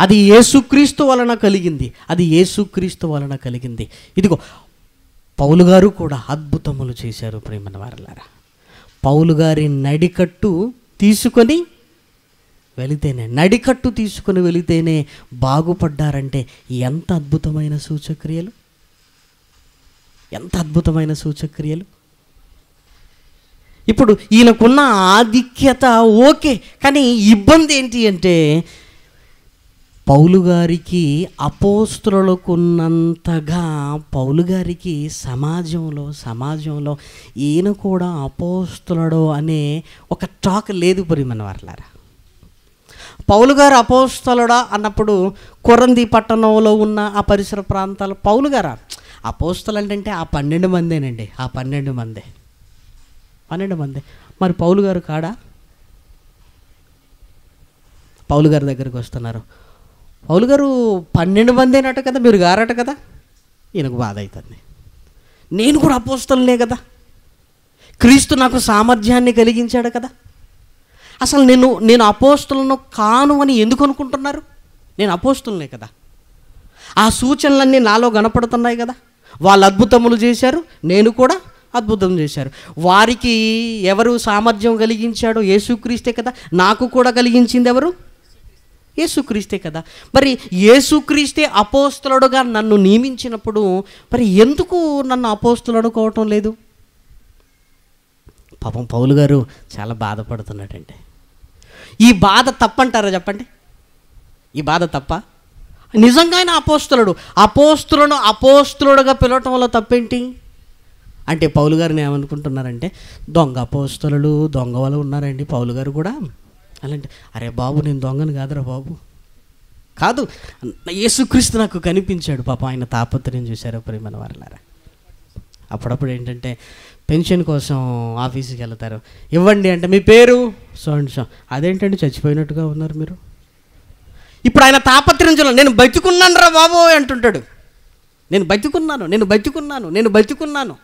అది ఏసుక్రీస్తు వలన కలిగింది అది ఏసుక్రీస్తు వలన కలిగింది ఇదిగో పౌలు గారు కూడా అద్భుతములు చేశారు ప్రేమన వారలారా పౌలు గారి నడికట్టు తీసుకొని వెళితేనే నడికట్టు తీసుకొని వెళితేనే బాగుపడ్డారంటే ఎంత అద్భుతమైన సూచక్రియలు ఎంత అద్భుతమైన సూచక్రియలు ఇప్పుడు ఈయనకున్న ఆధిక్యత ఓకే కానీ ఇబ్బంది ఏంటి అంటే పౌలు గారికి అపోస్తులకున్నంతగా పౌలు గారికి సమాజంలో సమాజంలో ఈయన కూడా అపోస్తులడు అనే ఒక టాక్ లేదు పురిమన్ వర్లారా పౌలు గారు అపోస్తలుడా అన్నప్పుడు కొరంది పట్టణంలో ఉన్న ఆ పరిసర ప్రాంతాలు పౌలు గారా అపోస్తలు అంటే ఆ పన్నెండు మందేనండి ఆ పన్నెండు మందే పన్నెండు మందే మరి పౌలు గారు కాడా పౌలు గారి దగ్గరికి వస్తున్నారు పౌలు గారు పన్నెండు మంది అయినట్టు కదా మీరు గారట కదా ఈయనకు బాధ అవుతుంది నేను కూడా అపోస్తలనే కదా క్రీస్తు నాకు సామర్థ్యాన్ని కలిగించాడు కదా అసలు నేను నేను అపోస్తులను కాను అని ఎందుకు అనుకుంటున్నారు నేను అపోస్తులనే కదా ఆ సూచనలన్నీ నాలో కనపడుతున్నాయి కదా వాళ్ళు అద్భుతములు చేశారు నేను కూడా అద్భుతం చేశారు వారికి ఎవరు సామర్థ్యం కలిగించాడో యేసుక్రీస్తే కదా నాకు కూడా కలిగించింది ఎవరు యేసుక్రీస్తే కదా మరి యేసుక్రీస్తే అపోస్తలుడుగా నన్ను నియమించినప్పుడు మరి ఎందుకు నన్ను అపోస్తలుడు లేదు పాపం పౌలు గారు చాలా బాధపడుతున్నాడండి ఈ బాధ తప్పంటారా చెప్పండి ఈ బాధ తప్ప నిజంగా ఆయన అపోస్తులుడు అపోస్తులను అపోస్తులుడుగా పిలవటం వల్ల తప్పేంటి అంటే పౌలు గారిని ఏమనుకుంటున్నారంటే దొంగ అపోస్తులు దొంగ వాళ్ళు ఉన్నారండి పౌలు గారు కూడా అలాంటి అరే బాబు నేను దొంగను కాదురా బాబు కాదు యేసుక్రీస్తు నాకు కనిపించాడు పాప ఆయన తాపత్రయం చూశారు ప్రేమన వారులారా అప్పుడప్పుడు ఏంటంటే పెన్షన్ కోసం ఆఫీస్కి వెళ్తారు ఇవ్వండి అంటే మీ పేరు సో అదేంటండి చచ్చిపోయినట్టుగా ఉన్నారు మీరు ఇప్పుడు ఆయన తాపత్రయం చూడాలి నేను బతికున్నాను రా బాబు అంటుంటాడు నేను బతికున్నాను నేను బతికున్నాను నేను బతికున్నాను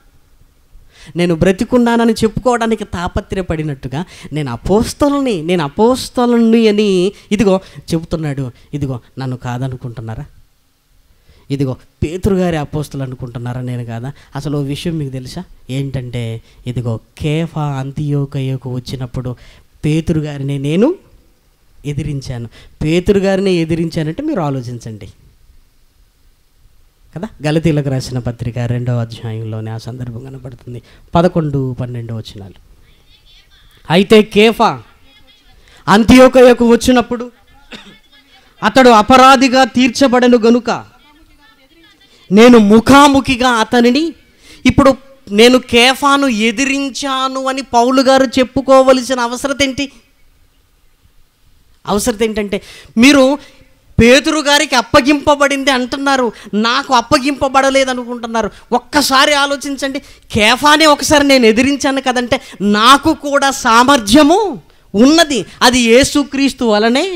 నేను బ్రతికున్నానని చెప్పుకోవడానికి తాపత్రయపడినట్టుగా నేను అపోస్తలని నేను అపోస్తలని అని ఇదిగో చెబుతున్నాడు ఇదిగో నన్ను కాదనుకుంటున్నారా ఇదిగో పేతురు గారి అపోస్తులు అనుకుంటున్నారా నేను కాదా అసలు విషయం మీకు తెలుసా ఏంటంటే ఇదిగో కేఫా అంత్యోకయ్యకు వచ్చినప్పుడు పేతురుగారిని నేను ఎదిరించాను పేతురు ఎదిరించానంటే మీరు ఆలోచించండి కదా గలతీలకు రాసిన పత్రిక రెండవ అధ్యాయంలోనే ఆ సందర్భం కనబడుతుంది పదకొండు పన్నెండు వచ్చినాలు అయితే కేఫా అంత్యోకయకు వచ్చినప్పుడు అతడు అపరాధిగా తీర్చబడను గనుక నేను ముఖాముఖిగా అతనిని ఇప్పుడు నేను కేఫాను ఎదిరించాను అని పౌలు గారు చెప్పుకోవలసిన అవసరం ఏంటి అవసరం ఏంటంటే మీరు పేతురు గారికి అప్పగింపబడింది అంటున్నారు నాకు అప్పగింపబడలేదు అనుకుంటున్నారు ఒక్కసారి ఆలోచించండి కేఫానే ఒకసారి నేను ఎదిరించాను కదంటే నాకు కూడా సామర్థ్యము ఉన్నది అది ఏసుక్రీస్తు వలనే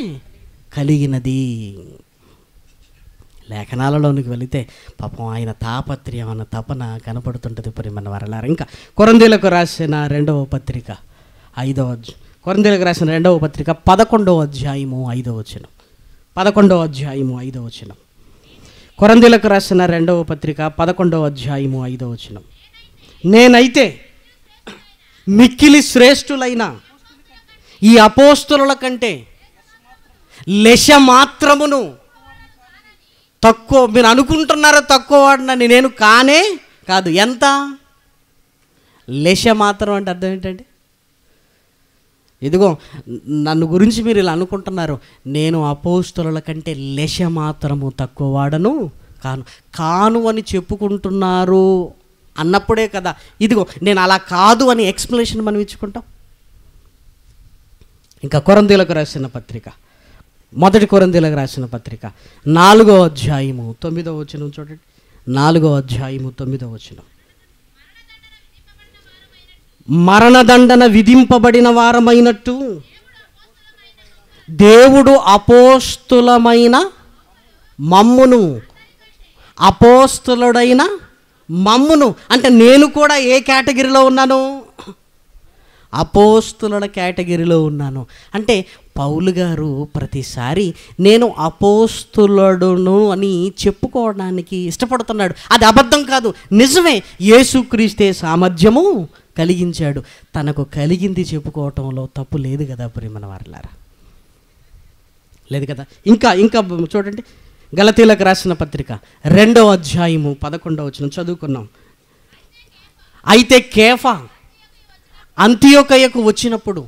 కలిగినది లేఖనాలలోనికి వెళితే పాపం ఆయన తాపత్రయం అన్న తపన కనపడుతుంటుంది ఇప్పుడు మన వరలారు ఇంకా కొరందీలకు రాసిన రెండవ పత్రిక ఐదవ కొరందీలకు రాసిన రెండవ పత్రిక పదకొండవ అధ్యాయము ఐదవ వచనం పదకొండవ అధ్యాయము ఐదవ వచనం కొరందిలకు రాసిన రెండవ పత్రిక పదకొండవ అధ్యాయము ఐదవ వచనం నేనైతే మిక్కిలి శ్రేష్ఠులైన ఈ అపోస్తుల కంటే లెష మాత్రమును తక్కువ మీరు అనుకుంటున్నారో తక్కువ వాడినని నేను కానే కాదు ఎంత లెష మాత్రం అంటే అర్థం ఏంటంటే ఇదిగో నన్ను గురించి మీరు ఇలా అనుకుంటున్నారు నేను అపోస్తుల కంటే లెష మాత్రము తక్కువ వాడను కాను కాను అని చెప్పుకుంటున్నారు అన్నప్పుడే కదా ఇదిగో నేను అలా కాదు అని ఎక్స్ప్లెనేషన్ మనం ఇచ్చుకుంటాం ఇంకా కొరందీలకు రాసిన పత్రిక మొదటి కొరందీలకు రాసిన పత్రిక నాలుగో అధ్యాయము తొమ్మిదో వచ్చిన చూడండి నాలుగో అధ్యాయము తొమ్మిదో వచ్చినాం మరణదండన విధింపబడిన వారమైనట్టు దేవుడు అపోస్తులమైన మమ్మును అపోస్తులుడైన మమ్మును అంటే నేను కూడా ఏ కేటగిరీలో ఉన్నాను అపోస్తుల కేటగిరీలో ఉన్నాను అంటే పౌలు గారు ప్రతిసారి నేను అపోస్తులడును అని చెప్పుకోవడానికి ఇష్టపడుతున్నాడు అది అబద్ధం కాదు నిజమే యేసుక్రీస్తే సామర్థ్యము కలిగించాడు తనకు కలిగింది చెప్పుకోవటంలో తప్పు లేదు కదా ప్రేమన వారలారా లేదు కదా ఇంకా ఇంకా చూడండి గలతీలకు రాసిన పత్రిక రెండవ అధ్యాయము పదకొండవ వచ్చిన చదువుకున్నాం అయితే కేఫా అంత్యోకయ్యకు వచ్చినప్పుడు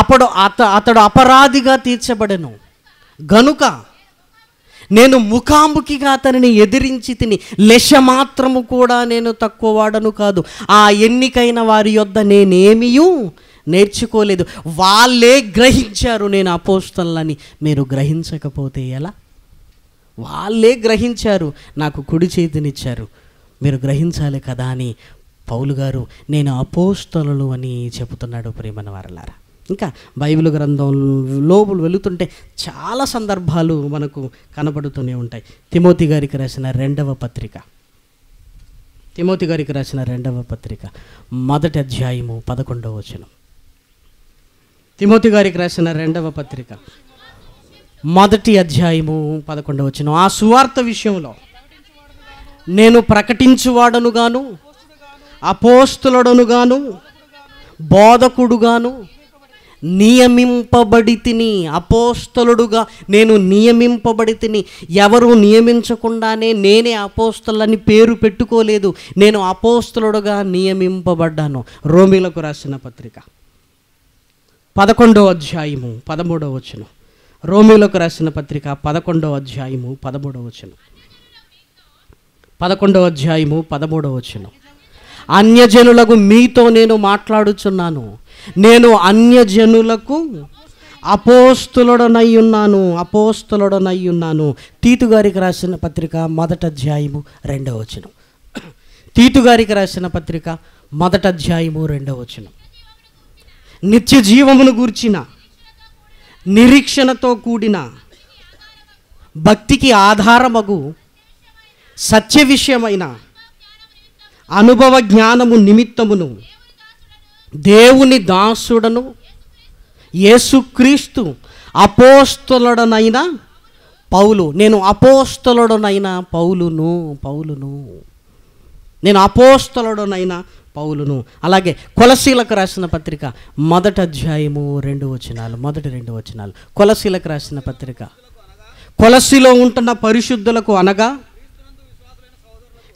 అప్పుడు అత అతడు అపరాధిగా తీర్చబడను గనుక నేను ముఖాముఖిగా అతనిని ఎదిరించి తిని లెష మాత్రము కూడా నేను తక్కువ వాడను కాదు ఆ ఎన్నికైన వారి యొద్ద నేనేమియూ నేర్చుకోలేదు వాళ్ళే గ్రహించారు నేను అపోస్తలని మీరు గ్రహించకపోతే ఎలా వాళ్ళే గ్రహించారు నాకు కుడి చేతినిచ్చారు మీరు గ్రహించాలి కదా అని పౌలు గారు నేను అపోస్తలు అని చెబుతున్నాడు ప్రేమన వారలారా ఇంకా బైబిల్ గ్రంథం లోపులు వెళుతుంటే చాలా సందర్భాలు మనకు కనబడుతూనే ఉంటాయి తిమోతి గారికి రాసిన రెండవ పత్రిక తిమోతి గారికి రాసిన రెండవ పత్రిక మొదటి అధ్యాయము పదకొండవ వచనం తిమోతి గారికి రాసిన రెండవ పత్రిక మొదటి అధ్యాయము పదకొండవ వచనం ఆ సువార్త విషయంలో నేను ప్రకటించువాడనుగాను అపోస్తులడనుగాను బోధకుడుగాను నియమింపబడి తిని అపోస్తలుడుగా నేను నియమింపబడి తిని ఎవరు నియమించకుండానే నేనే అపోస్తలని పేరు పెట్టుకోలేదు నేను అపోస్తలుడుగా నియమింపబడ్డాను రోమిలకు రాసిన పత్రిక పదకొండో అధ్యాయము పదమూడవ వచనం రోమిలకు రాసిన పత్రిక పదకొండవ అధ్యాయము పదమూడవ వచనం పదకొండవ అధ్యాయము పదమూడవ వచనం అన్యజనులకు మీతో నేను మాట్లాడుచున్నాను నేను అన్యజనులకు అపోస్తులుడనై ఉన్నాను అపోస్తులుడనై ఉన్నాను తీతు గారికి రాసిన పత్రిక మొదట అధ్యాయము రెండవ వచనం తీతు గారికి రాసిన పత్రిక మొదట అధ్యాయము రెండవ వచనం నిత్య జీవమును గూర్చిన నిరీక్షణతో కూడిన భక్తికి ఆధారమగు సత్య విషయమైన అనుభవ జ్ఞానము నిమిత్తమును దేవుని దాసుడను యేసుక్రీస్తు అపోస్తలుడనైనా పౌలు నేను అపోస్తలుడనైనా పౌలును పౌలును నేను అపోస్తలుడనైనా పౌలును అలాగే కొలసీలకు రాసిన పత్రిక మొదటి అధ్యాయము రెండు వచనాలు మొదటి రెండు వచనాలు కొలసీలకు రాసిన పత్రిక కొలసిలో ఉంటున్న పరిశుద్ధులకు అనగా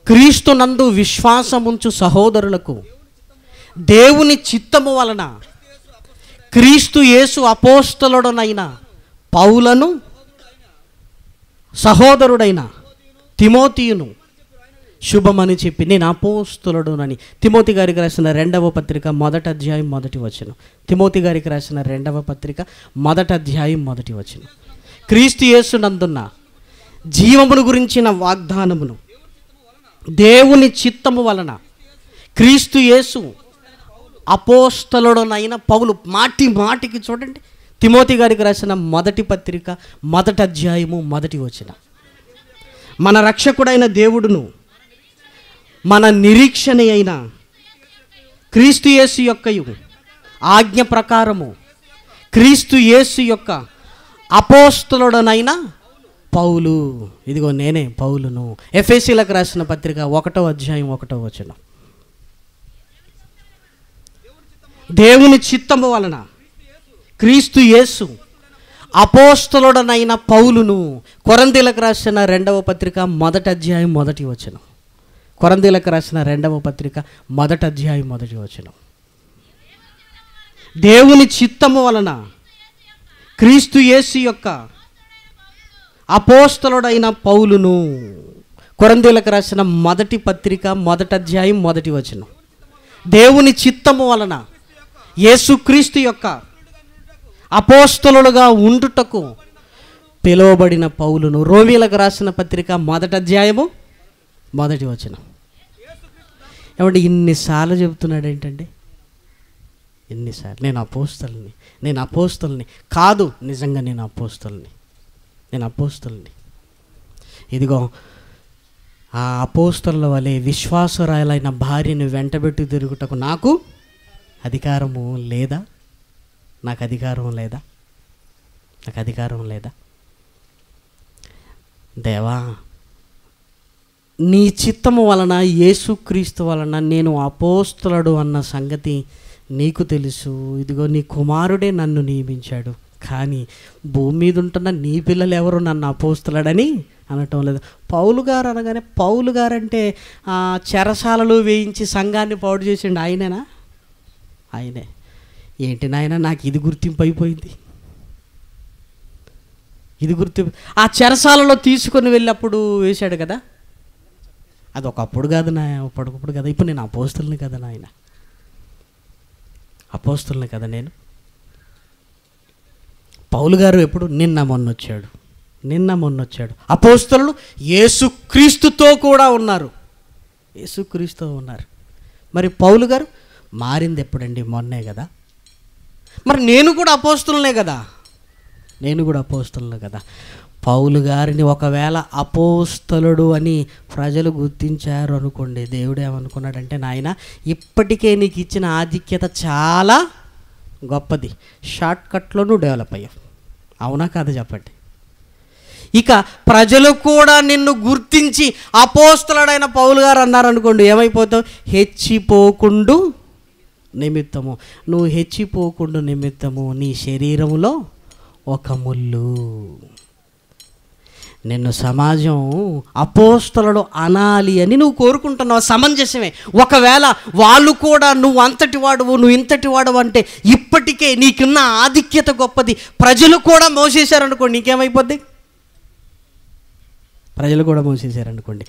క్రీస్తు నందు విశ్వాసముంచు సహోదరులకు దేవుని చిత్తము వలన క్రీస్తు యేసు అపోస్తలుడనైన పౌలను సహోదరుడైన తిమోతియును శుభమని చెప్పి నేను అపోస్తులడునని తిమోతి గారికి రాసిన రెండవ పత్రిక మొదటి అధ్యాయం మొదటి వచనం తిమోతి గారికి రాసిన రెండవ పత్రిక మొదటి అధ్యాయం మొదటి వచనం క్రీస్తు నందున్న జీవమును గురించిన వాగ్దానమును దేవుని చిత్తము వలన క్రీస్తు యేసు అపోస్తలుడనైన పౌలు మాటి మాటికి చూడండి తిమోతి గారికి రాసిన మొదటి పత్రిక మొదటి అధ్యాయము మొదటి వచ్చిన మన రక్షకుడైన దేవుడును మన నిరీక్షణ అయిన క్రీస్తు యేసు యొక్క ఆజ్ఞ ప్రకారము క్రీస్తు యేసు యొక్క అపోస్తులుడనైనా పౌలు ఇదిగో నేనే పౌలును ఎఫ్ఎసీలకు రాసిన పత్రిక ఒకటో అధ్యాయం ఒకటో వచ్చిన దేవుని చిత్తము వలన క్రీస్తు యేసు అపోస్తలుడనైన పౌలును కొరందీలకు రాసిన రెండవ పత్రిక మొదటి అధ్యాయం మొదటి వచనం కొరందీలకు రాసిన రెండవ పత్రిక మొదటి అధ్యాయం మొదటి వచనం దేవుని చిత్తము వలన క్రీస్తు యేసు యొక్క అపోస్తలుడైన పౌలును కొరందీలకు రాసిన మొదటి పత్రిక మొదటి అధ్యాయం మొదటి వచనం దేవుని చిత్తము వలన యేసుక్రీస్తు యొక్క అపోస్తలుడుగా ఉండుటకు పిలువబడిన పౌలును రోమీలకు రాసిన పత్రిక మొదటి అధ్యాయము మొదటి వచనం ఏమంటే ఇన్నిసార్లు చెబుతున్నాడు ఏంటండి ఎన్నిసార్లు నేను అపోస్తల్ని నేను అపోస్తల్ని కాదు నిజంగా నేను అపోస్తల్ని నేను అపోస్తుల్ని ఇదిగో ఆ అపోస్తుల వలె విశ్వాసరాయలైన భార్యను వెంటబెట్టి తిరుగుటకు నాకు అధికారము లేదా నాకు అధికారం లేదా నాకు అధికారం లేదా దేవా నీ చిత్తము వలన యేసుక్రీస్తు వలన నేను అపోస్తులడు అన్న సంగతి నీకు తెలుసు ఇదిగో నీ కుమారుడే నన్ను నియమించాడు కానీ భూమి మీద ఉంటున్న నీ పిల్లలు ఎవరు నన్ను అపోస్తున్నాడని అనటం లేదు పౌలు గారు అనగానే పౌలు గారు అంటే చెరసాలలు వేయించి సంఘాన్ని పాడు చేసిండు ఆయనేనా ఆయనే ఏంటి నాయన నాకు ఇది గుర్తింపు అయిపోయింది ఇది గుర్తింపు ఆ చెరసాలలో తీసుకొని వెళ్ళినప్పుడు వేశాడు కదా అది ఒకప్పుడు కాదు నా ఒకప్పుడు కదా ఇప్పుడు నేను అపోస్తుల్ని కదా నాయన అపోస్తుల్ని కదా నేను పౌలు గారు ఎప్పుడు నిన్న మొన్నొచ్చాడు నిన్న మొన్నొచ్చాడు అపోస్తలు యేసుక్రీస్తుతో కూడా ఉన్నారు యేసుక్రీస్తు ఉన్నారు మరి పౌలు గారు మారింది ఎప్పుడండి మొన్నే కదా మరి నేను కూడా అపోస్తులనే కదా నేను కూడా అపోస్తులను కదా పౌలు గారిని ఒకవేళ అపోస్తలుడు అని ప్రజలు గుర్తించారు అనుకోండి దేవుడు ఏమనుకున్నాడంటే నాయన ఇప్పటికే నీకు ఇచ్చిన ఆధిక్యత చాలా గొప్పది షార్ట్ కట్లోనూ డెవలప్ అయ్యావు అవునా కాదు చెప్పండి ఇక ప్రజలు కూడా నిన్ను గుర్తించి అపోస్తలడైన పౌలు గారు అన్నారనుకోండి ఏమైపోతావు హెచ్చిపోకుండు నిమిత్తము నువ్వు హెచ్చిపోకుండా నిమిత్తము నీ శరీరంలో ఒక ముళ్ళు నిన్ను సమాజం అపోస్తలను అనాలి అని నువ్వు కోరుకుంటున్నావు సమంజసమే ఒకవేళ వాళ్ళు కూడా నువ్వు అంతటి వాడువు నువ్వు ఇంతటి వాడవు అంటే ఇప్పటికే నీకున్న ఆధిక్యత గొప్పది ప్రజలు కూడా మోసేశారనుకోండి నీకేమైపోద్ది ప్రజలు కూడా మోసేశారనుకోండి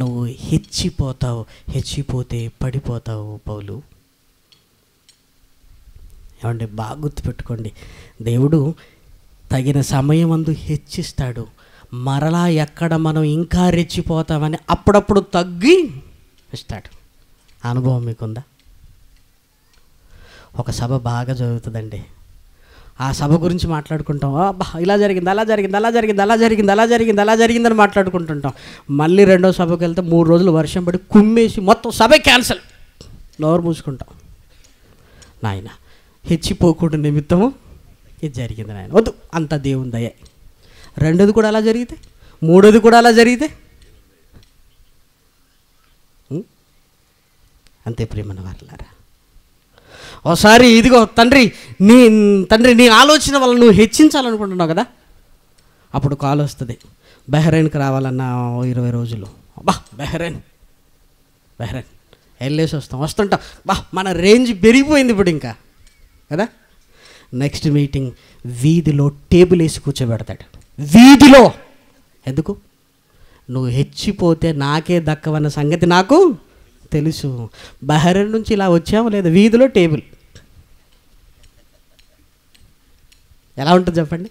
నువ్వు హెచ్చిపోతావు హెచ్చిపోతే పడిపోతావు పౌలు ఏమంటే బాగా గుర్తుపెట్టుకోండి దేవుడు తగిన సమయం అందు హెచ్చిస్తాడు మరలా ఎక్కడ మనం ఇంకా రెచ్చిపోతామని అప్పుడప్పుడు తగ్గి ఇస్తాడు అనుభవం మీకుందా ఒక సభ బాగా జరుగుతుందండి ఆ సభ గురించి మాట్లాడుకుంటాం ఇలా జరిగింది అలా జరిగింది అలా జరిగింది అలా జరిగింది అలా జరిగింది అలా జరిగిందని మాట్లాడుకుంటుంటాం మళ్ళీ రెండో సభకు వెళ్తే మూడు రోజులు వర్షం పడి కుమ్మేసి మొత్తం సభ క్యాన్సిల్ నోరు మూసుకుంటాం నాయన హెచ్చిపోకూడ నిమిత్తము ఇది జరిగింది నాయన వద్దు అంత దేవుని దయే రెండోది కూడా అలా జరిగితే మూడోది కూడా అలా జరిగితే అంతే ప్రేమన వారలారా ఒకసారి ఇదిగో తండ్రి నీ తండ్రి నీ ఆలోచన వల్ల నువ్వు హెచ్చించాలనుకుంటున్నావు కదా అప్పుడు కాల్ వస్తుంది బెహ్రైన్కి రావాలన్నా ఇరవై రోజులు బా బెహ్రైన్ బెహ్రైన్ వెళ్ళేసి వస్తాం వస్తుంటాం బా మన రేంజ్ పెరిగిపోయింది ఇప్పుడు ఇంకా కదా నెక్స్ట్ మీటింగ్ వీధిలో టేబుల్ వేసి కూర్చోబెడతాడు వీధిలో ఎందుకు నువ్వు హెచ్చిపోతే నాకే దక్కవన్న సంగతి నాకు తెలుసు బహరీన్ నుంచి ఇలా వచ్చావో లేదు వీధిలో టేబుల్ ఎలా ఉంటుంది చెప్పండి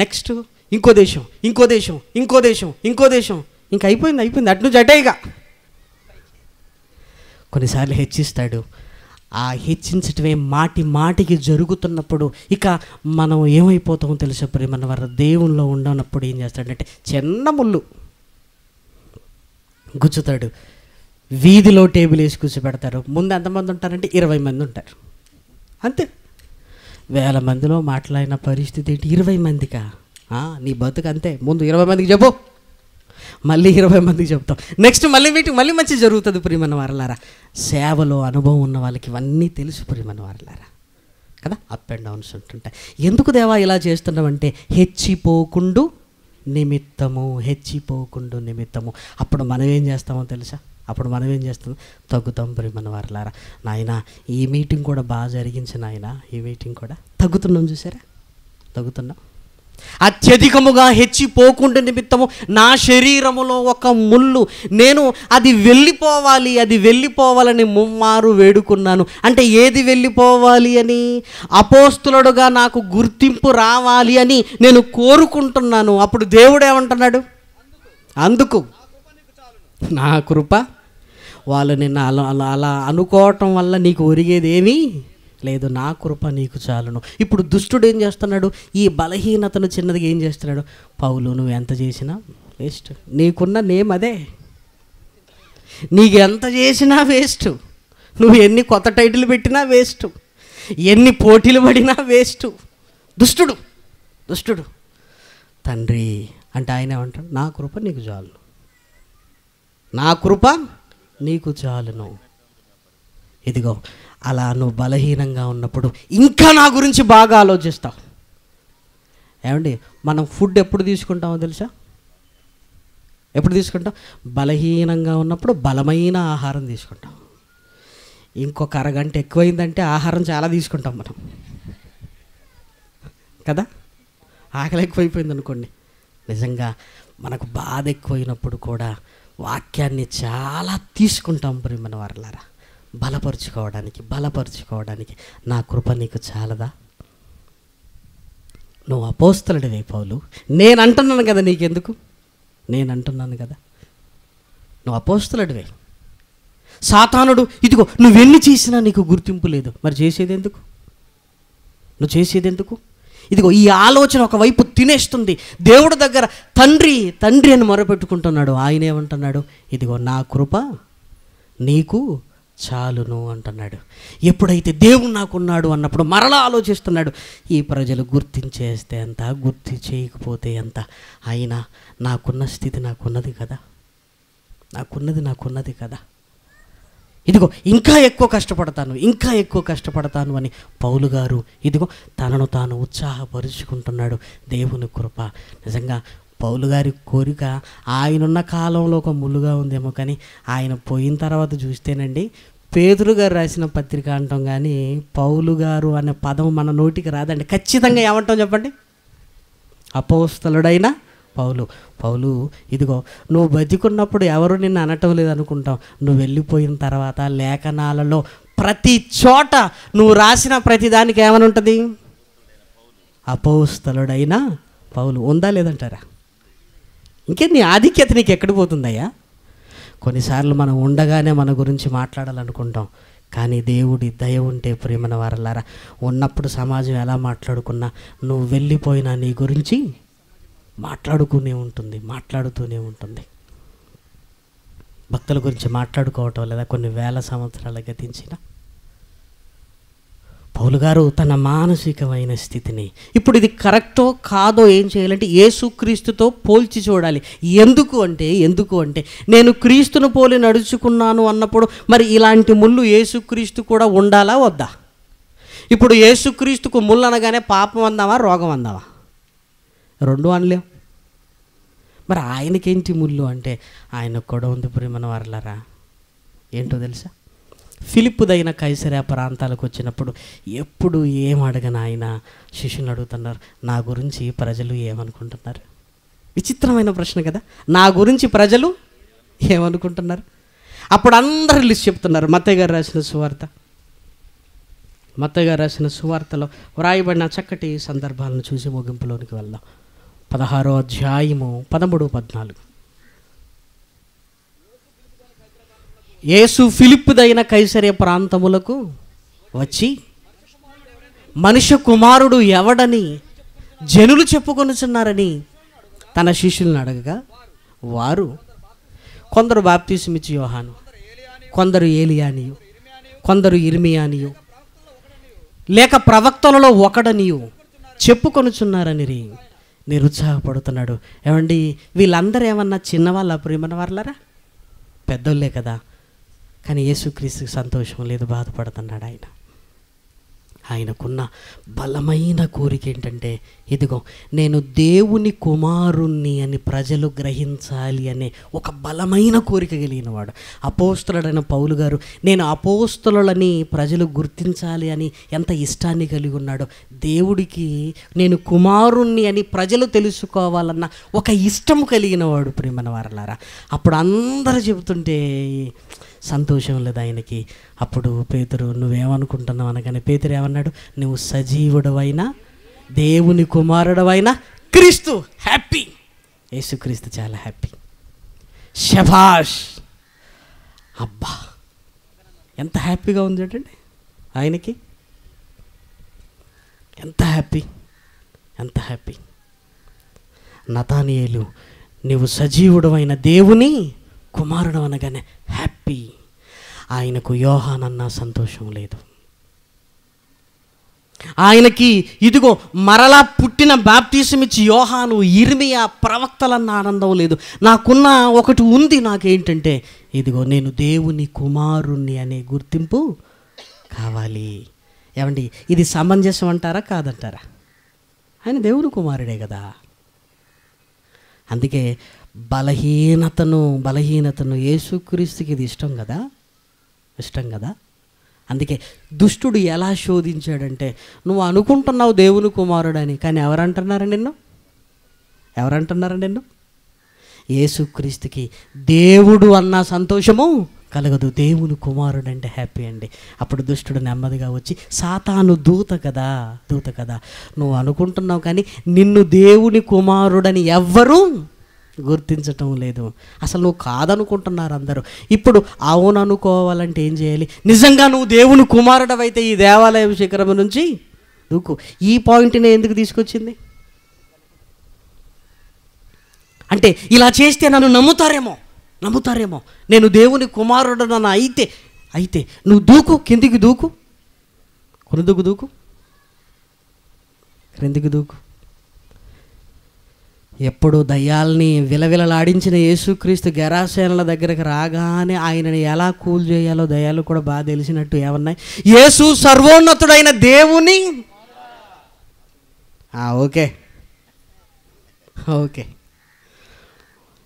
నెక్స్ట్ ఇంకో దేశం ఇంకో దేశం ఇంకో దేశం ఇంకో దేశం ఇంక అయిపోయింది అయిపోయింది అటు నుంచి అటేగా కొన్నిసార్లు హెచ్చిస్తాడు ఆ హెచ్చించటమే మాటి మాటికి జరుగుతున్నప్పుడు ఇక మనం ఏమైపోతామో తెలిసినప్పుడు మన వారు దేవుల్లో ఉండనప్పుడు ఏం చేస్తాడంటే చిన్న ముళ్ళు గుచ్చుతాడు వీధిలో టేబుల్ వేసి కూర్చోబెడతారు ముందు ఎంతమంది ఉంటారంటే ఇరవై మంది ఉంటారు అంతే వేల మందిలో మాట్లాడిన పరిస్థితి ఏంటి ఇరవై మందికా నీ బతుకు అంతే ముందు ఇరవై మందికి చెప్పు మళ్ళీ ఇరవై మందికి చెప్తాం నెక్స్ట్ మళ్ళీ మీటింగ్ మళ్ళీ మంచి జరుగుతుంది ప్రియమైన వారలారా సేవలో అనుభవం ఉన్న వాళ్ళకి ఇవన్నీ తెలుసు ప్రియమైన వారలారా కదా అప్ అండ్ డౌన్స్ ఉంటుంటాయి ఎందుకు దేవా ఇలా చేస్తున్నామంటే హెచ్చిపోకుండు నిమిత్తము హెచ్చిపోకుండు నిమిత్తము అప్పుడు మనం ఏం చేస్తామో తెలుసా అప్పుడు మనం ఏం చేస్తాం తగ్గుతాం ప్రియమన వారలారా నాయన ఈ మీటింగ్ కూడా బాగా జరిగించిన నాయన ఈ మీటింగ్ కూడా తగ్గుతున్నాం చూసారా తగ్గుతున్నాం అత్యధికముగా హెచ్చిపోకుండా నిమిత్తము నా శరీరములో ఒక ముళ్ళు నేను అది వెళ్ళిపోవాలి అది వెళ్ళిపోవాలని ముమ్మారు వేడుకున్నాను అంటే ఏది వెళ్ళిపోవాలి అని అపోస్తులడుగా నాకు గుర్తింపు రావాలి అని నేను కోరుకుంటున్నాను అప్పుడు దేవుడు ఏమంటున్నాడు అందుకు నా కృప వాళ్ళని అలా అలా అనుకోవటం వల్ల నీకు ఒరిగేదేమీ లేదు నా కృప నీకు చాలును ఇప్పుడు దుష్టుడు ఏం చేస్తున్నాడు ఈ బలహీనతను చిన్నదిగా ఏం చేస్తున్నాడు పౌలు నువ్వు ఎంత చేసినా వేస్ట్ నీకున్న నేమ్ అదే నీకు ఎంత చేసినా వేస్ట్ నువ్వు ఎన్ని కొత్త టైటిల్ పెట్టినా వేస్ట్ ఎన్ని పోటీలు పడినా వేస్ట్ దుష్టుడు దుష్టుడు తండ్రి అంటే ఆయన ఏమంటాడు నా కృప నీకు చాలు నా కృప నీకు చాలును ఇదిగో అలా నువ్వు బలహీనంగా ఉన్నప్పుడు ఇంకా నా గురించి బాగా ఆలోచిస్తావు ఏమండి మనం ఫుడ్ ఎప్పుడు తీసుకుంటామో తెలుసా ఎప్పుడు తీసుకుంటాం బలహీనంగా ఉన్నప్పుడు బలమైన ఆహారం తీసుకుంటాం ఇంకొక అరగంట ఎక్కువైందంటే ఆహారం చాలా తీసుకుంటాం మనం కదా ఆకలి ఎక్కువైపోయింది అనుకోండి నిజంగా మనకు బాధ ఎక్కువైనప్పుడు కూడా వాక్యాన్ని చాలా తీసుకుంటాం ప్రియమైన వారలారా బలపరుచుకోవడానికి బలపరుచుకోవడానికి నా కృప నీకు చాలదా నువ్వు అపోస్తలుడివే పౌలు నేను అంటున్నాను కదా నీకెందుకు నేను అంటున్నాను కదా నువ్వు అపోస్తలుడివే సాతానుడు ఇదిగో నువ్వెన్ని చేసినా నీకు గుర్తింపు లేదు మరి చేసేది ఎందుకు నువ్వు చేసేది ఎందుకు ఇదిగో ఈ ఆలోచన ఒకవైపు తినేస్తుంది దేవుడి దగ్గర తండ్రి తండ్రి అని మొరపెట్టుకుంటున్నాడు ఆయన ఏమంటున్నాడు ఇదిగో నా కృప నీకు చాలును అంటున్నాడు ఎప్పుడైతే దేవుడు నాకున్నాడు అన్నప్పుడు మరలా ఆలోచిస్తున్నాడు ఈ ప్రజలు గుర్తించేస్తే ఎంత గుర్తు చేయకపోతే ఎంత అయినా నాకున్న స్థితి నాకున్నది కదా నాకున్నది నాకున్నది కదా ఇదిగో ఇంకా ఎక్కువ కష్టపడతాను ఇంకా ఎక్కువ కష్టపడతాను అని పౌలు గారు ఇదిగో తనను తాను ఉత్సాహపరుచుకుంటున్నాడు దేవుని కృప నిజంగా పౌలు గారి కోరిక ఆయనున్న కాలంలో ఒక ముళ్ళుగా ఉందేమో కానీ ఆయన పోయిన తర్వాత చూస్తేనండి పేదరు గారు రాసిన పత్రిక అంటాం కానీ పౌలు గారు అనే పదం మన నోటికి రాదండి ఖచ్చితంగా ఏమంటాం చెప్పండి అపోస్తలుడైన పౌలు పౌలు ఇదిగో నువ్వు బతికున్నప్పుడు ఎవరు నిన్ను అనటం లేదనుకుంటాం నువ్వు వెళ్ళిపోయిన తర్వాత లేఖనాలలో ప్రతి చోట నువ్వు రాసిన ప్రతి దానికి ఏమని ఉంటుంది అపోస్తలుడైన పౌలు ఉందా లేదంటారా ఇంకే నీ ఆధిక్యత నీకు ఎక్కడ పోతుందయ్యా కొన్నిసార్లు మనం ఉండగానే మన గురించి మాట్లాడాలనుకుంటాం కానీ దేవుడి దయ ఉంటే ప్రేమన వారలారా ఉన్నప్పుడు సమాజం ఎలా మాట్లాడుకున్నా నువ్వు వెళ్ళిపోయినా నీ గురించి మాట్లాడుకునే ఉంటుంది మాట్లాడుతూనే ఉంటుంది భక్తుల గురించి మాట్లాడుకోవటం లేదా కొన్ని వేల సంవత్సరాలు గతించినా పౌలు గారు తన మానసికమైన స్థితిని ఇప్పుడు ఇది కరెక్టో కాదో ఏం చేయాలంటే ఏసుక్రీస్తుతో పోల్చి చూడాలి ఎందుకు అంటే ఎందుకు అంటే నేను క్రీస్తును పోలి నడుచుకున్నాను అన్నప్పుడు మరి ఇలాంటి ముళ్ళు ఏసుక్రీస్తు కూడా ఉండాలా వద్దా ఇప్పుడు ఏసుక్రీస్తుకు ముళ్ళు అనగానే పాపం అందామా రోగం అందామా రెండు అనలేం మరి ఆయనకేంటి ముళ్ళు అంటే ఆయనకు కూడా ఉంది ప్రేమను వారలరా ఏంటో తెలుసా ఫిలిప్పుదైన కైసరే ప్రాంతాలకు వచ్చినప్పుడు ఎప్పుడు ఏం అడగన ఆయన శిష్యుని అడుగుతున్నారు నా గురించి ప్రజలు ఏమనుకుంటున్నారు విచిత్రమైన ప్రశ్న కదా నా గురించి ప్రజలు ఏమనుకుంటున్నారు అప్పుడు అందరు లిస్ట్ చెప్తున్నారు మత్తయ్య గారు రాసిన సువార్త మత్తయ్య గారు రాసిన సువార్తలో వ్రాయబడిన చక్కటి సందర్భాలను చూసి ముగింపులోనికి వెళ్దాం పదహారో అధ్యాయము పదమూడు పద్నాలుగు యేసు ఫిలిప్పుదైన కైసరే ప్రాంతములకు వచ్చి మనుష్య కుమారుడు ఎవడని జనులు చెప్పుకొనుచున్నారని తన శిష్యులను అడగగా వారు కొందరు బాప్తీసుమిచ్చి యోహాను కొందరు ఏలియానియు కొందరు ఇర్మియానియు లేక ప్రవక్తలలో ఒకడనియు చెప్పుకొనుచున్నారని రీ నిరుత్సాహపడుతున్నాడు ఏమండి వీళ్ళందరూ ఏమన్నా చిన్నవాళ్ళ ప్రియమైన వాళ్ళరా పెద్దోళ్ళే కదా కానీ యేసుక్రీస్తుకి సంతోషం లేదు బాధపడుతున్నాడు ఆయన ఆయనకున్న బలమైన కోరిక ఏంటంటే ఇదిగో నేను దేవుని కుమారుణ్ణి అని ప్రజలు గ్రహించాలి అనే ఒక బలమైన కోరిక కలిగినవాడు అపోస్తులడైన పౌలు గారు నేను అపోస్తులని ప్రజలు గుర్తించాలి అని ఎంత ఇష్టాన్ని కలిగి ఉన్నాడో దేవుడికి నేను కుమారుణ్ణి అని ప్రజలు తెలుసుకోవాలన్న ఒక ఇష్టం కలిగిన వాడు ప్రేమన వారలారా అప్పుడు అందరూ చెబుతుంటే సంతోషం లేదు ఆయనకి అప్పుడు పేతురు నువ్వేమనుకుంటున్నావు అనగానే పేతురు ఏమన్నాడు నువ్వు సజీవుడవైనా దేవుని కుమారుడవైనా క్రీస్తు హ్యాపీ యేసుక్రీస్తు చాలా హ్యాపీ శభాష్ అబ్బా ఎంత హ్యాపీగా ఉంది చూడండి ఆయనకి ఎంత హ్యాపీ ఎంత హ్యాపీ నతానియేలు నీవు సజీవుడమైన దేవుని కుమారుడు అనగానే హ్యాపీ ఆయనకు యోహానన్నా సంతోషం లేదు ఆయనకి ఇదిగో మరలా పుట్టిన బాప్తీసం ఇచ్చి యోహాను ఇర్మియా ప్రవక్తలన్న ఆనందం లేదు నాకున్న ఒకటి ఉంది నాకేంటంటే ఇదిగో నేను దేవుని కుమారుణ్ణి అనే గుర్తింపు కావాలి ఏమండి ఇది సమంజసం అంటారా కాదంటారా ఆయన దేవుని కుమారుడే కదా అందుకే బలహీనతను బలహీనతను యేసుక్రీస్తుకి ఇది ఇష్టం కదా ఇష్టం కదా అందుకే దుష్టుడు ఎలా శోధించాడంటే నువ్వు అనుకుంటున్నావు దేవుని కుమారుడని కానీ ఎవరంటున్నారండి నిన్ను ఎవరంటున్నారండి నిన్ను యేసుక్రీస్తుకి దేవుడు అన్న సంతోషము కలగదు దేవుని కుమారుడు అంటే హ్యాపీ అండి అప్పుడు దుష్టుడు నెమ్మదిగా వచ్చి సాతాను దూత కదా దూత కదా నువ్వు అనుకుంటున్నావు కానీ నిన్ను దేవుని కుమారుడని ఎవ్వరూ గుర్తించటం లేదు అసలు నువ్వు కాదనుకుంటున్నారు అందరూ ఇప్పుడు అవును అనుకోవాలంటే ఏం చేయాలి నిజంగా నువ్వు దేవుని కుమారుడవైతే ఈ దేవాలయం శిఖరం నుంచి దూకు ఈ పాయింట్ని ఎందుకు తీసుకొచ్చింది అంటే ఇలా చేస్తే నన్ను నమ్ముతారేమో నమ్ముతారేమో నేను దేవుని కుమారుడు నన్ను అయితే అయితే నువ్వు దూకు కిందికి దూకు కొనుదుకు దూకు క్రిందికి దూకు ఎప్పుడు దయ్యాల్ని విలవిలలాడించిన యేసుక్రీస్తు గరాశయనల దగ్గరకు రాగానే ఆయనని ఎలా కూల్ చేయాలో దయ్యాలు కూడా బాగా తెలిసినట్టు ఏమన్నాయి యేసు సర్వోన్నతుడైన దేవుని ఓకే ఓకే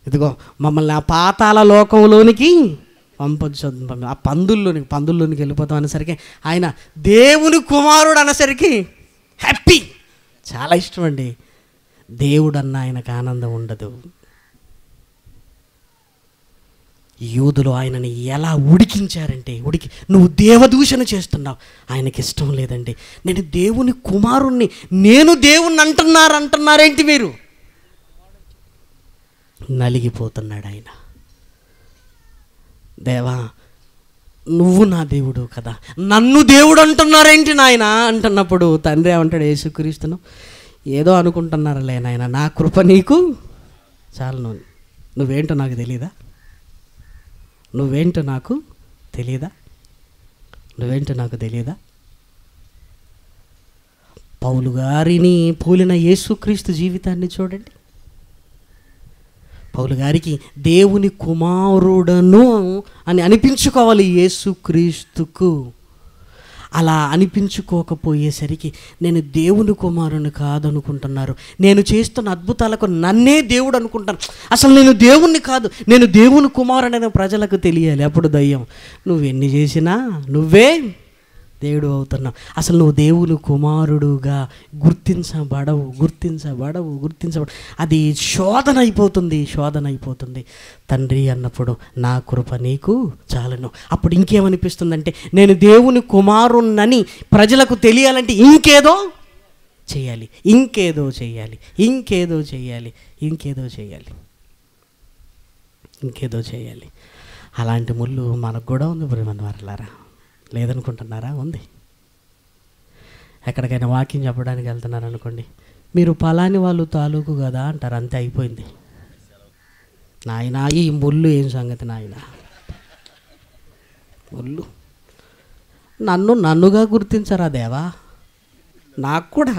ఇదిగో మమ్మల్ని ఆ పాతాల లోకంలోనికి పంపొచ్చు ఆ పందుల్లోనికి పందుల్లోనికి వెళ్ళిపోతాం అనేసరికి ఆయన దేవుని కుమారుడు అనేసరికి హ్యాపీ చాలా ఇష్టం అండి దేవుడన్న ఆయనకు ఆనందం ఉండదు యూదులు ఆయనని ఎలా ఉడికించారంటే ఉడికి నువ్వు దేవదూషణ చేస్తున్నావు ఆయనకి ఇష్టం లేదండి నేను దేవుని కుమారుణ్ణి నేను దేవుణ్ణి అంటున్నారు అంటున్నారేంటి మీరు నలిగిపోతున్నాడు ఆయన దేవా నువ్వు నా దేవుడు కదా నన్ను దేవుడు అంటున్నారేంటి నాయన అంటున్నప్పుడు తండ్రి ఏమంటాడు యేసుక్రీస్తును ఏదో అనుకుంటున్నారులే నాయన నా కృప నీకు చాలును నువ్వేంటో నాకు తెలీదా నువ్వేంటో నాకు తెలీదా నువ్వేంటో నాకు తెలియదా పౌలు గారిని పోలిన యేసుక్రీస్తు జీవితాన్ని చూడండి పౌలు గారికి దేవుని కుమారుడను అని అనిపించుకోవాలి యేసుక్రీస్తుకు అలా అనిపించుకోకపోయేసరికి నేను దేవుని కుమారుని కాదనుకుంటున్నారు నేను చేస్తున్న అద్భుతాలకు నన్నే దేవుడు అనుకుంటాను అసలు నేను దేవుణ్ణి కాదు నేను దేవుని అనేది ప్రజలకు తెలియాలి అప్పుడు దయ్యం నువ్వెన్ని చేసినా నువ్వే దేవుడు అవుతున్నావు అసలు నువ్వు దేవుని కుమారుడుగా గుర్తించబడవు గుర్తించబడవు గుర్తించబడవు అది శోధన అయిపోతుంది శోధన అయిపోతుంది తండ్రి అన్నప్పుడు నా కృప నీకు చాలను అప్పుడు ఇంకేమనిపిస్తుందంటే నేను దేవుని కుమారుణ్ణని ప్రజలకు తెలియాలంటే ఇంకేదో చేయాలి ఇంకేదో చేయాలి ఇంకేదో చేయాలి ఇంకేదో చేయాలి ఇంకేదో చేయాలి అలాంటి ముళ్ళు మనకు కూడా ఉంది బ్రహ్మన్ వారలారా లేదనుకుంటున్నారా ఉంది ఎక్కడికైనా వాకింగ్ చెప్పడానికి వెళ్తున్నారనుకోండి మీరు పలాని వాళ్ళు తాలూకు కదా అంటారు అంతే అయిపోయింది నాయన ఈ ముళ్ళు ఏం సంగతి నాయన ముళ్ళు నన్ను నన్నుగా గుర్తించరా దేవా నాకు కూడా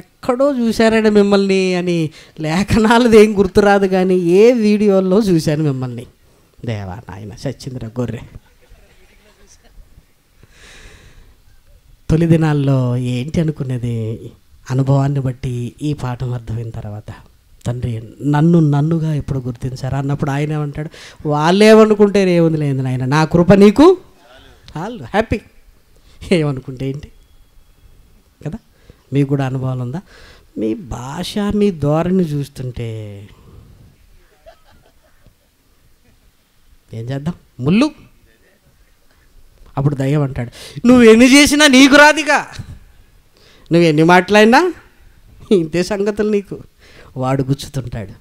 ఎక్కడో చూశారండి మిమ్మల్ని అని లేఖనాలది ఏం గుర్తురాదు కానీ ఏ వీడియోల్లో చూశాను మిమ్మల్ని దేవా నాయన సచ్చింద్ర గొర్రె తొలి దినాల్లో ఏంటి అనుకునేది అనుభవాన్ని బట్టి ఈ పాఠం అర్థమైన తర్వాత తండ్రి నన్ను నన్నుగా ఎప్పుడు గుర్తించారు అన్నప్పుడు ఆయన ఏమంటాడు ఏమనుకుంటే ఏముంది లేదు ఆయన నా కృప నీకు చాలు హ్యాపీ ఏమనుకుంటే ఏంటి కదా మీకు కూడా అనుభవాలు ఉందా మీ భాష మీ ధోరణి చూస్తుంటే ఏం చేద్దాం ముళ్ళు అప్పుడు దయ్యం అంటాడు నువ్వు ఎన్ని చేసినా నీకు రాదిగా నువ్వు ఎన్ని మాట్లాడినా ఇంతే సంగతులు నీకు వాడు గుచ్చుతుంటాడు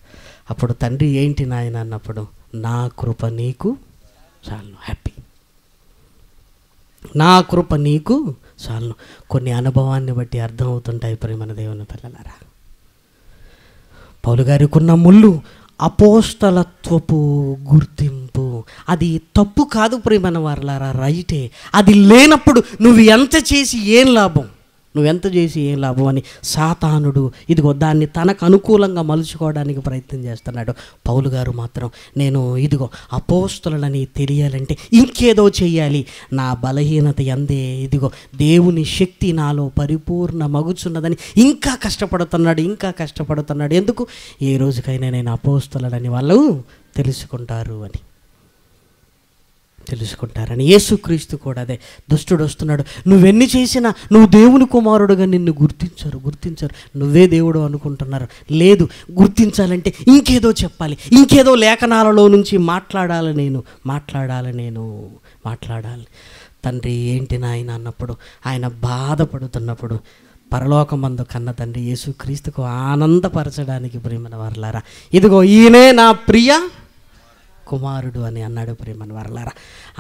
అప్పుడు తండ్రి ఏంటి నాయన అన్నప్పుడు నా కృప నీకు చాలును హ్యాపీ నా కృప నీకు చాలును కొన్ని అనుభవాన్ని బట్టి అర్థమవుతుంటాయి ప్రేమ దేవుని పిల్లలారా పౌలు గారికి ఉన్న ముళ్ళు అపోస్తలత్వపు గుర్తింపు అది తప్పు కాదు ప్రేమన వారులారా రైటే అది లేనప్పుడు నువ్వు ఎంత చేసి ఏం లాభం నువ్వెంత చేసి ఏం లాభం అని సాతానుడు ఇదిగో దాన్ని తనకు అనుకూలంగా మలుచుకోవడానికి ప్రయత్నం చేస్తున్నాడు పౌలు గారు మాత్రం నేను ఇదిగో అపోస్తులని తెలియాలంటే ఇంకేదో చేయాలి నా బలహీనత ఎందే ఇదిగో దేవుని శక్తి నాలో పరిపూర్ణ మగుచున్నదని ఇంకా కష్టపడుతున్నాడు ఇంకా కష్టపడుతున్నాడు ఎందుకు ఏ రోజుకైనా నేను అపోస్తులని వాళ్ళు తెలుసుకుంటారు అని తెలుసుకుంటారని యేసుక్రీస్తు కూడా అదే దుష్టుడు వస్తున్నాడు నువ్వెన్ని చేసినా నువ్వు దేవుని కుమారుడుగా నిన్ను గుర్తించరు గుర్తించరు నువ్వే దేవుడు అనుకుంటున్నారు లేదు గుర్తించాలంటే ఇంకేదో చెప్పాలి ఇంకేదో లేఖనాలలో నుంచి మాట్లాడాలి నేను మాట్లాడాలి నేను మాట్లాడాలి తండ్రి ఏంటి నాయన అన్నప్పుడు ఆయన బాధపడుతున్నప్పుడు పరలోకమందు కన్న తండ్రి యేసుక్రీస్తుకు ఆనందపరచడానికి ప్రేమన వర్లారా ఇదిగో ఈయనే నా ప్రియ కుమారుడు అని అన్నాడు ప్రేమను వరలారా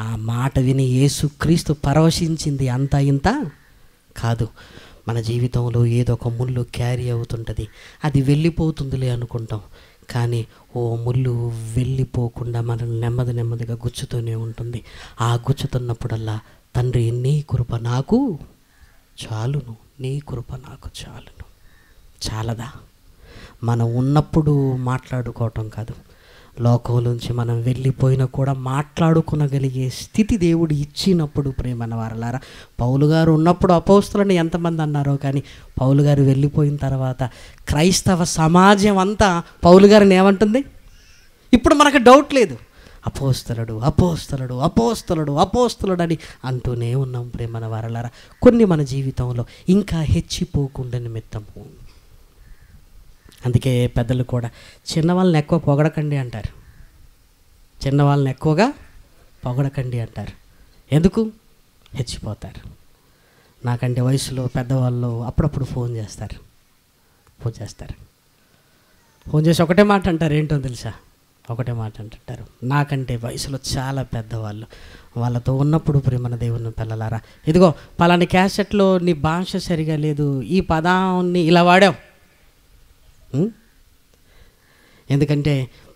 ఆ మాట విని యేసు క్రీస్తు పరవశించింది అంత ఇంత కాదు మన జీవితంలో ఏదో ఒక ముళ్ళు క్యారీ అవుతుంటుంది అది వెళ్ళిపోతుందిలే అనుకుంటాం కానీ ఓ ముళ్ళు వెళ్ళిపోకుండా మనల్ని నెమ్మది నెమ్మదిగా గుచ్చుతూనే ఉంటుంది ఆ గుచ్చుతున్నప్పుడల్లా తండ్రి నీ కృప నాకు చాలును నీ కృప నాకు చాలును చాలదా మనం ఉన్నప్పుడు మాట్లాడుకోవటం కాదు లోకం నుంచి మనం వెళ్ళిపోయినా కూడా మాట్లాడుకునగలిగే స్థితి దేవుడు ఇచ్చినప్పుడు ప్రేమన వారలారా పౌలు గారు ఉన్నప్పుడు అపోస్తులని ఎంతమంది అన్నారో కానీ పౌలు గారు వెళ్ళిపోయిన తర్వాత క్రైస్తవ సమాజం అంతా పౌలు గారిని ఏమంటుంది ఇప్పుడు మనకు డౌట్ లేదు అపోస్తలడు అపోస్తలడు అపోస్తలడు అపోస్తలడు అని అంటూనే ఉన్నాం ప్రేమన వారలారా కొన్ని మన జీవితంలో ఇంకా హెచ్చిపోకుండా నిమిత్తం అందుకే పెద్దలు కూడా చిన్నవాళ్ళని ఎక్కువ పొగడకండి అంటారు చిన్నవాళ్ళని ఎక్కువగా పొగడకండి అంటారు ఎందుకు హెచ్చిపోతారు నాకంటే వయసులో పెద్దవాళ్ళు అప్పుడప్పుడు ఫోన్ చేస్తారు ఫోన్ చేస్తారు ఫోన్ చేసి ఒకటే మాట అంటారు ఏంటో తెలుసా ఒకటే మాట అంటుంటారు నాకంటే వయసులో చాలా పెద్దవాళ్ళు వాళ్ళతో ఉన్నప్పుడు ప్రేమన దేవుని పిల్లలారా ఇదిగో పలాని క్యాసెట్లో నీ భాష సరిగా లేదు ఈ పదాన్ని ఇలా వాడావు ఎందుకంటే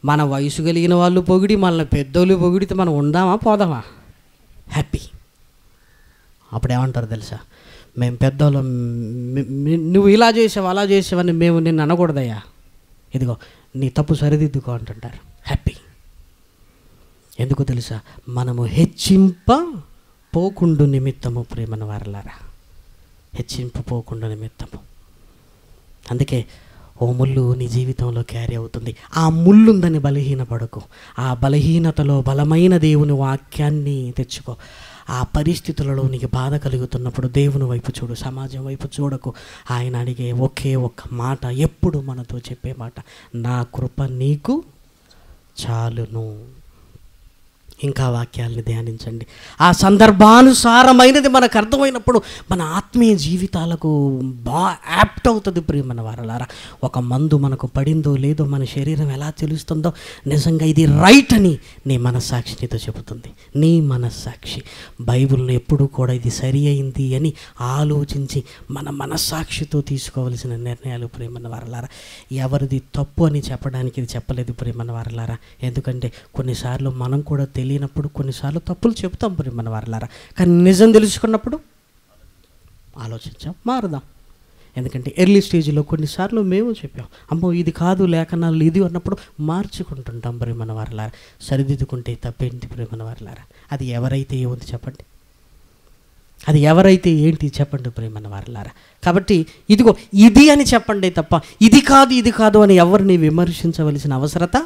మన వయసు కలిగిన వాళ్ళు పొగిడి మన పెద్దోళ్ళు పొగిడితే మనం ఉందామా పోదామా హ్యాపీ అప్పుడేమంటారు తెలుసా మేము పెద్దోళ్ళం నువ్వు ఇలా చేసావు అలా చేసావని మేము నిన్ను అనకూడదయ్యా ఇదిగో నీ తప్పు సరిదిద్దుకో అంటుంటారు హ్యాపీ ఎందుకు తెలుసా మనము హెచ్చింప పోకుండు నిమిత్తము ప్రేమను వారలారా హెచ్చింపు పోకుండా నిమిత్తము అందుకే ఓ ముళ్ళు నీ జీవితంలో క్యారీ అవుతుంది ఆ ముళ్ళుందని బలహీనపడకు ఆ బలహీనతలో బలమైన దేవుని వాక్యాన్ని తెచ్చుకో ఆ పరిస్థితులలో నీకు బాధ కలుగుతున్నప్పుడు దేవుని వైపు చూడు సమాజం వైపు చూడకు ఆయన అడిగే ఒకే ఒక్క మాట ఎప్పుడు మనతో చెప్పే మాట నా కృప నీకు చాలును ఇంకా వాక్యాలను ధ్యానించండి ఆ సందర్భానుసారమైనది మనకు అర్థమైనప్పుడు మన ఆత్మీయ జీవితాలకు బా యాప్ట్ అవుతుంది మన వారలారా ఒక మందు మనకు పడిందో లేదో మన శరీరం ఎలా తెలుస్తుందో నిజంగా ఇది రైట్ అని నీ మనస్సాక్షినితో చెబుతుంది నీ మనస్సాక్షి బైబిల్ను ఎప్పుడూ కూడా ఇది సరి అయింది అని ఆలోచించి మన మనస్సాక్షితో తీసుకోవలసిన నిర్ణయాలు ప్రేమన్న వారలారా ఎవరిది తప్పు అని చెప్పడానికి ఇది చెప్పలేదు ప్రేమన్న వారలారా ఎందుకంటే కొన్నిసార్లు మనం కూడా తెలియ తెలియనప్పుడు కొన్నిసార్లు తప్పులు చెబుతాం మరి మన వారిలారా కానీ నిజం తెలుసుకున్నప్పుడు ఆలోచించాం మారుదాం ఎందుకంటే ఎర్లీ స్టేజ్లో కొన్నిసార్లు మేము చెప్పాం అమ్మో ఇది కాదు లేఖనాలు ఇది అన్నప్పుడు మార్చుకుంటుంటాం మరి మన వారిలారా సరిదిద్దుకుంటే తప్పేంటి మరి మన వారిలారా అది ఎవరైతే ఏముంది చెప్పండి అది ఎవరైతే ఏంటి చెప్పండి ప్రేమన్న వారలారా కాబట్టి ఇదిగో ఇది అని చెప్పండి తప్ప ఇది కాదు ఇది కాదు అని ఎవరిని విమర్శించవలసిన అవసరత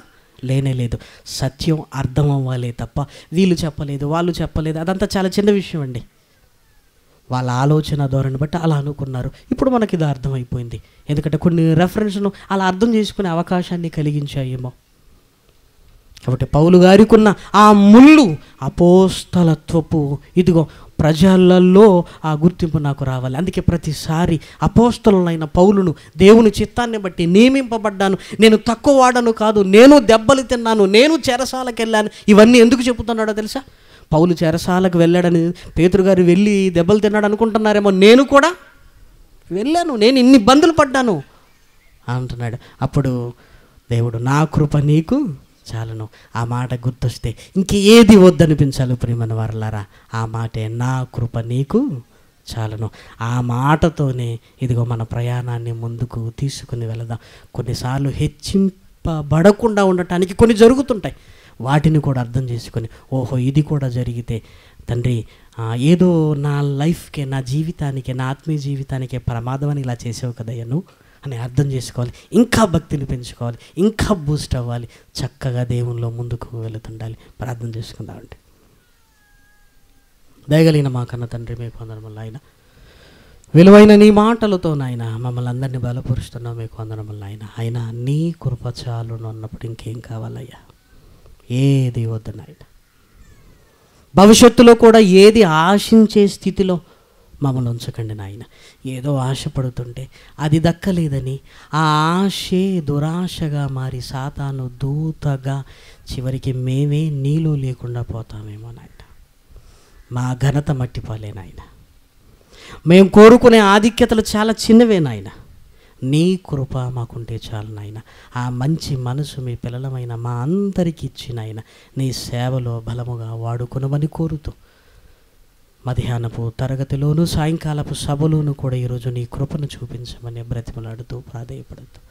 లేనే లేదు సత్యం అర్థం అవ్వాలి తప్ప వీళ్ళు చెప్పలేదు వాళ్ళు చెప్పలేదు అదంతా చాలా చిన్న విషయం అండి వాళ్ళ ఆలోచన ధోరణి బట్టి అలా అనుకున్నారు ఇప్పుడు మనకి ఇది అర్థమైపోయింది ఎందుకంటే కొన్ని రెఫరెన్స్ను అలా అర్థం చేసుకునే అవకాశాన్ని కలిగించాయేమో కాబట్టి పౌలు గారికి ఉన్న ఆ ముళ్ళు అపోస్తలత్వపు ఇదిగో ప్రజలలో ఆ గుర్తింపు నాకు రావాలి అందుకే ప్రతిసారి అపోస్తలైన పౌలును దేవుని చిత్తాన్ని బట్టి నియమింపబడ్డాను నేను తక్కువ వాడను కాదు నేను దెబ్బలు తిన్నాను నేను చెరసాలకు వెళ్ళాను ఇవన్నీ ఎందుకు చెబుతున్నాడో తెలుసా పౌలు చెరసాలకు వెళ్ళాడని పేతురుగారు వెళ్ళి దెబ్బలు తిన్నాడు అనుకుంటున్నారేమో నేను కూడా వెళ్ళాను నేను ఇన్ని ఇబ్బందులు పడ్డాను అంటున్నాడు అప్పుడు దేవుడు నా కృప నీకు చాలను ఆ మాట గుర్తొస్తే ఇంకేది వద్దనిపించాలి ప్రేమన వారులారా ఆ మాటే నా కృప నీకు చాలను ఆ మాటతోనే ఇదిగో మన ప్రయాణాన్ని ముందుకు తీసుకుని వెళదాం కొన్నిసార్లు హెచ్చింపబడకుండా ఉండటానికి కొన్ని జరుగుతుంటాయి వాటిని కూడా అర్థం చేసుకొని ఓహో ఇది కూడా జరిగితే తండ్రి ఏదో నా లైఫ్కే నా జీవితానికి నా ఆత్మీయ జీవితానికే ప్రమాదం అని ఇలా చేసావు నువ్వు అని అర్థం చేసుకోవాలి ఇంకా భక్తిని పెంచుకోవాలి ఇంకా బూస్ట్ అవ్వాలి చక్కగా దేవునిలో ముందుకు వెళుతుండాలి ప్రార్థన చేసుకుందామంటే దయగలిగిన మా కన్న తండ్రి మీకు అందరం ఆయన విలువైన నీ మాటలతో నాయన మమ్మల్ని అందరినీ బలపరుస్తున్నావు మీకు అందరం ఆయన ఆయన నీ కృపచాలును అన్నప్పుడు ఇంకేం కావాలయ్యా ఏది వద్దు నాయన భవిష్యత్తులో కూడా ఏది ఆశించే స్థితిలో మమ్మల్ని ఉంచకండి నాయన ఏదో ఆశపడుతుంటే అది దక్కలేదని ఆ ఆశే దురాశగా మారి సాతాను దూతగా చివరికి మేమే నీళ్ళు లేకుండా పోతామేమో నాయన మా ఘనత మట్టిపోలే నాయన మేము కోరుకునే ఆధిక్యతలు చాలా చిన్నవే నాయన నీ కృప మాకుంటే చాలు నాయన ఆ మంచి మనసు మీ పిల్లలమైన మా అందరికీ ఇచ్చినాయన నీ సేవలో బలముగా వాడుకునమని కోరుతూ మధ్యాహ్నపు తరగతిలోను సాయంకాలపు సభలోను కూడా ఈరోజు నీ కృపను చూపించమని బ్రతిమలాడుతూ ప్రాధేయపడుతూ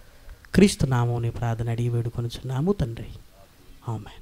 క్రీస్తు నామం ప్రార్థన అడిగి వేడుకొని చున్నాము తండ్రి ఆమె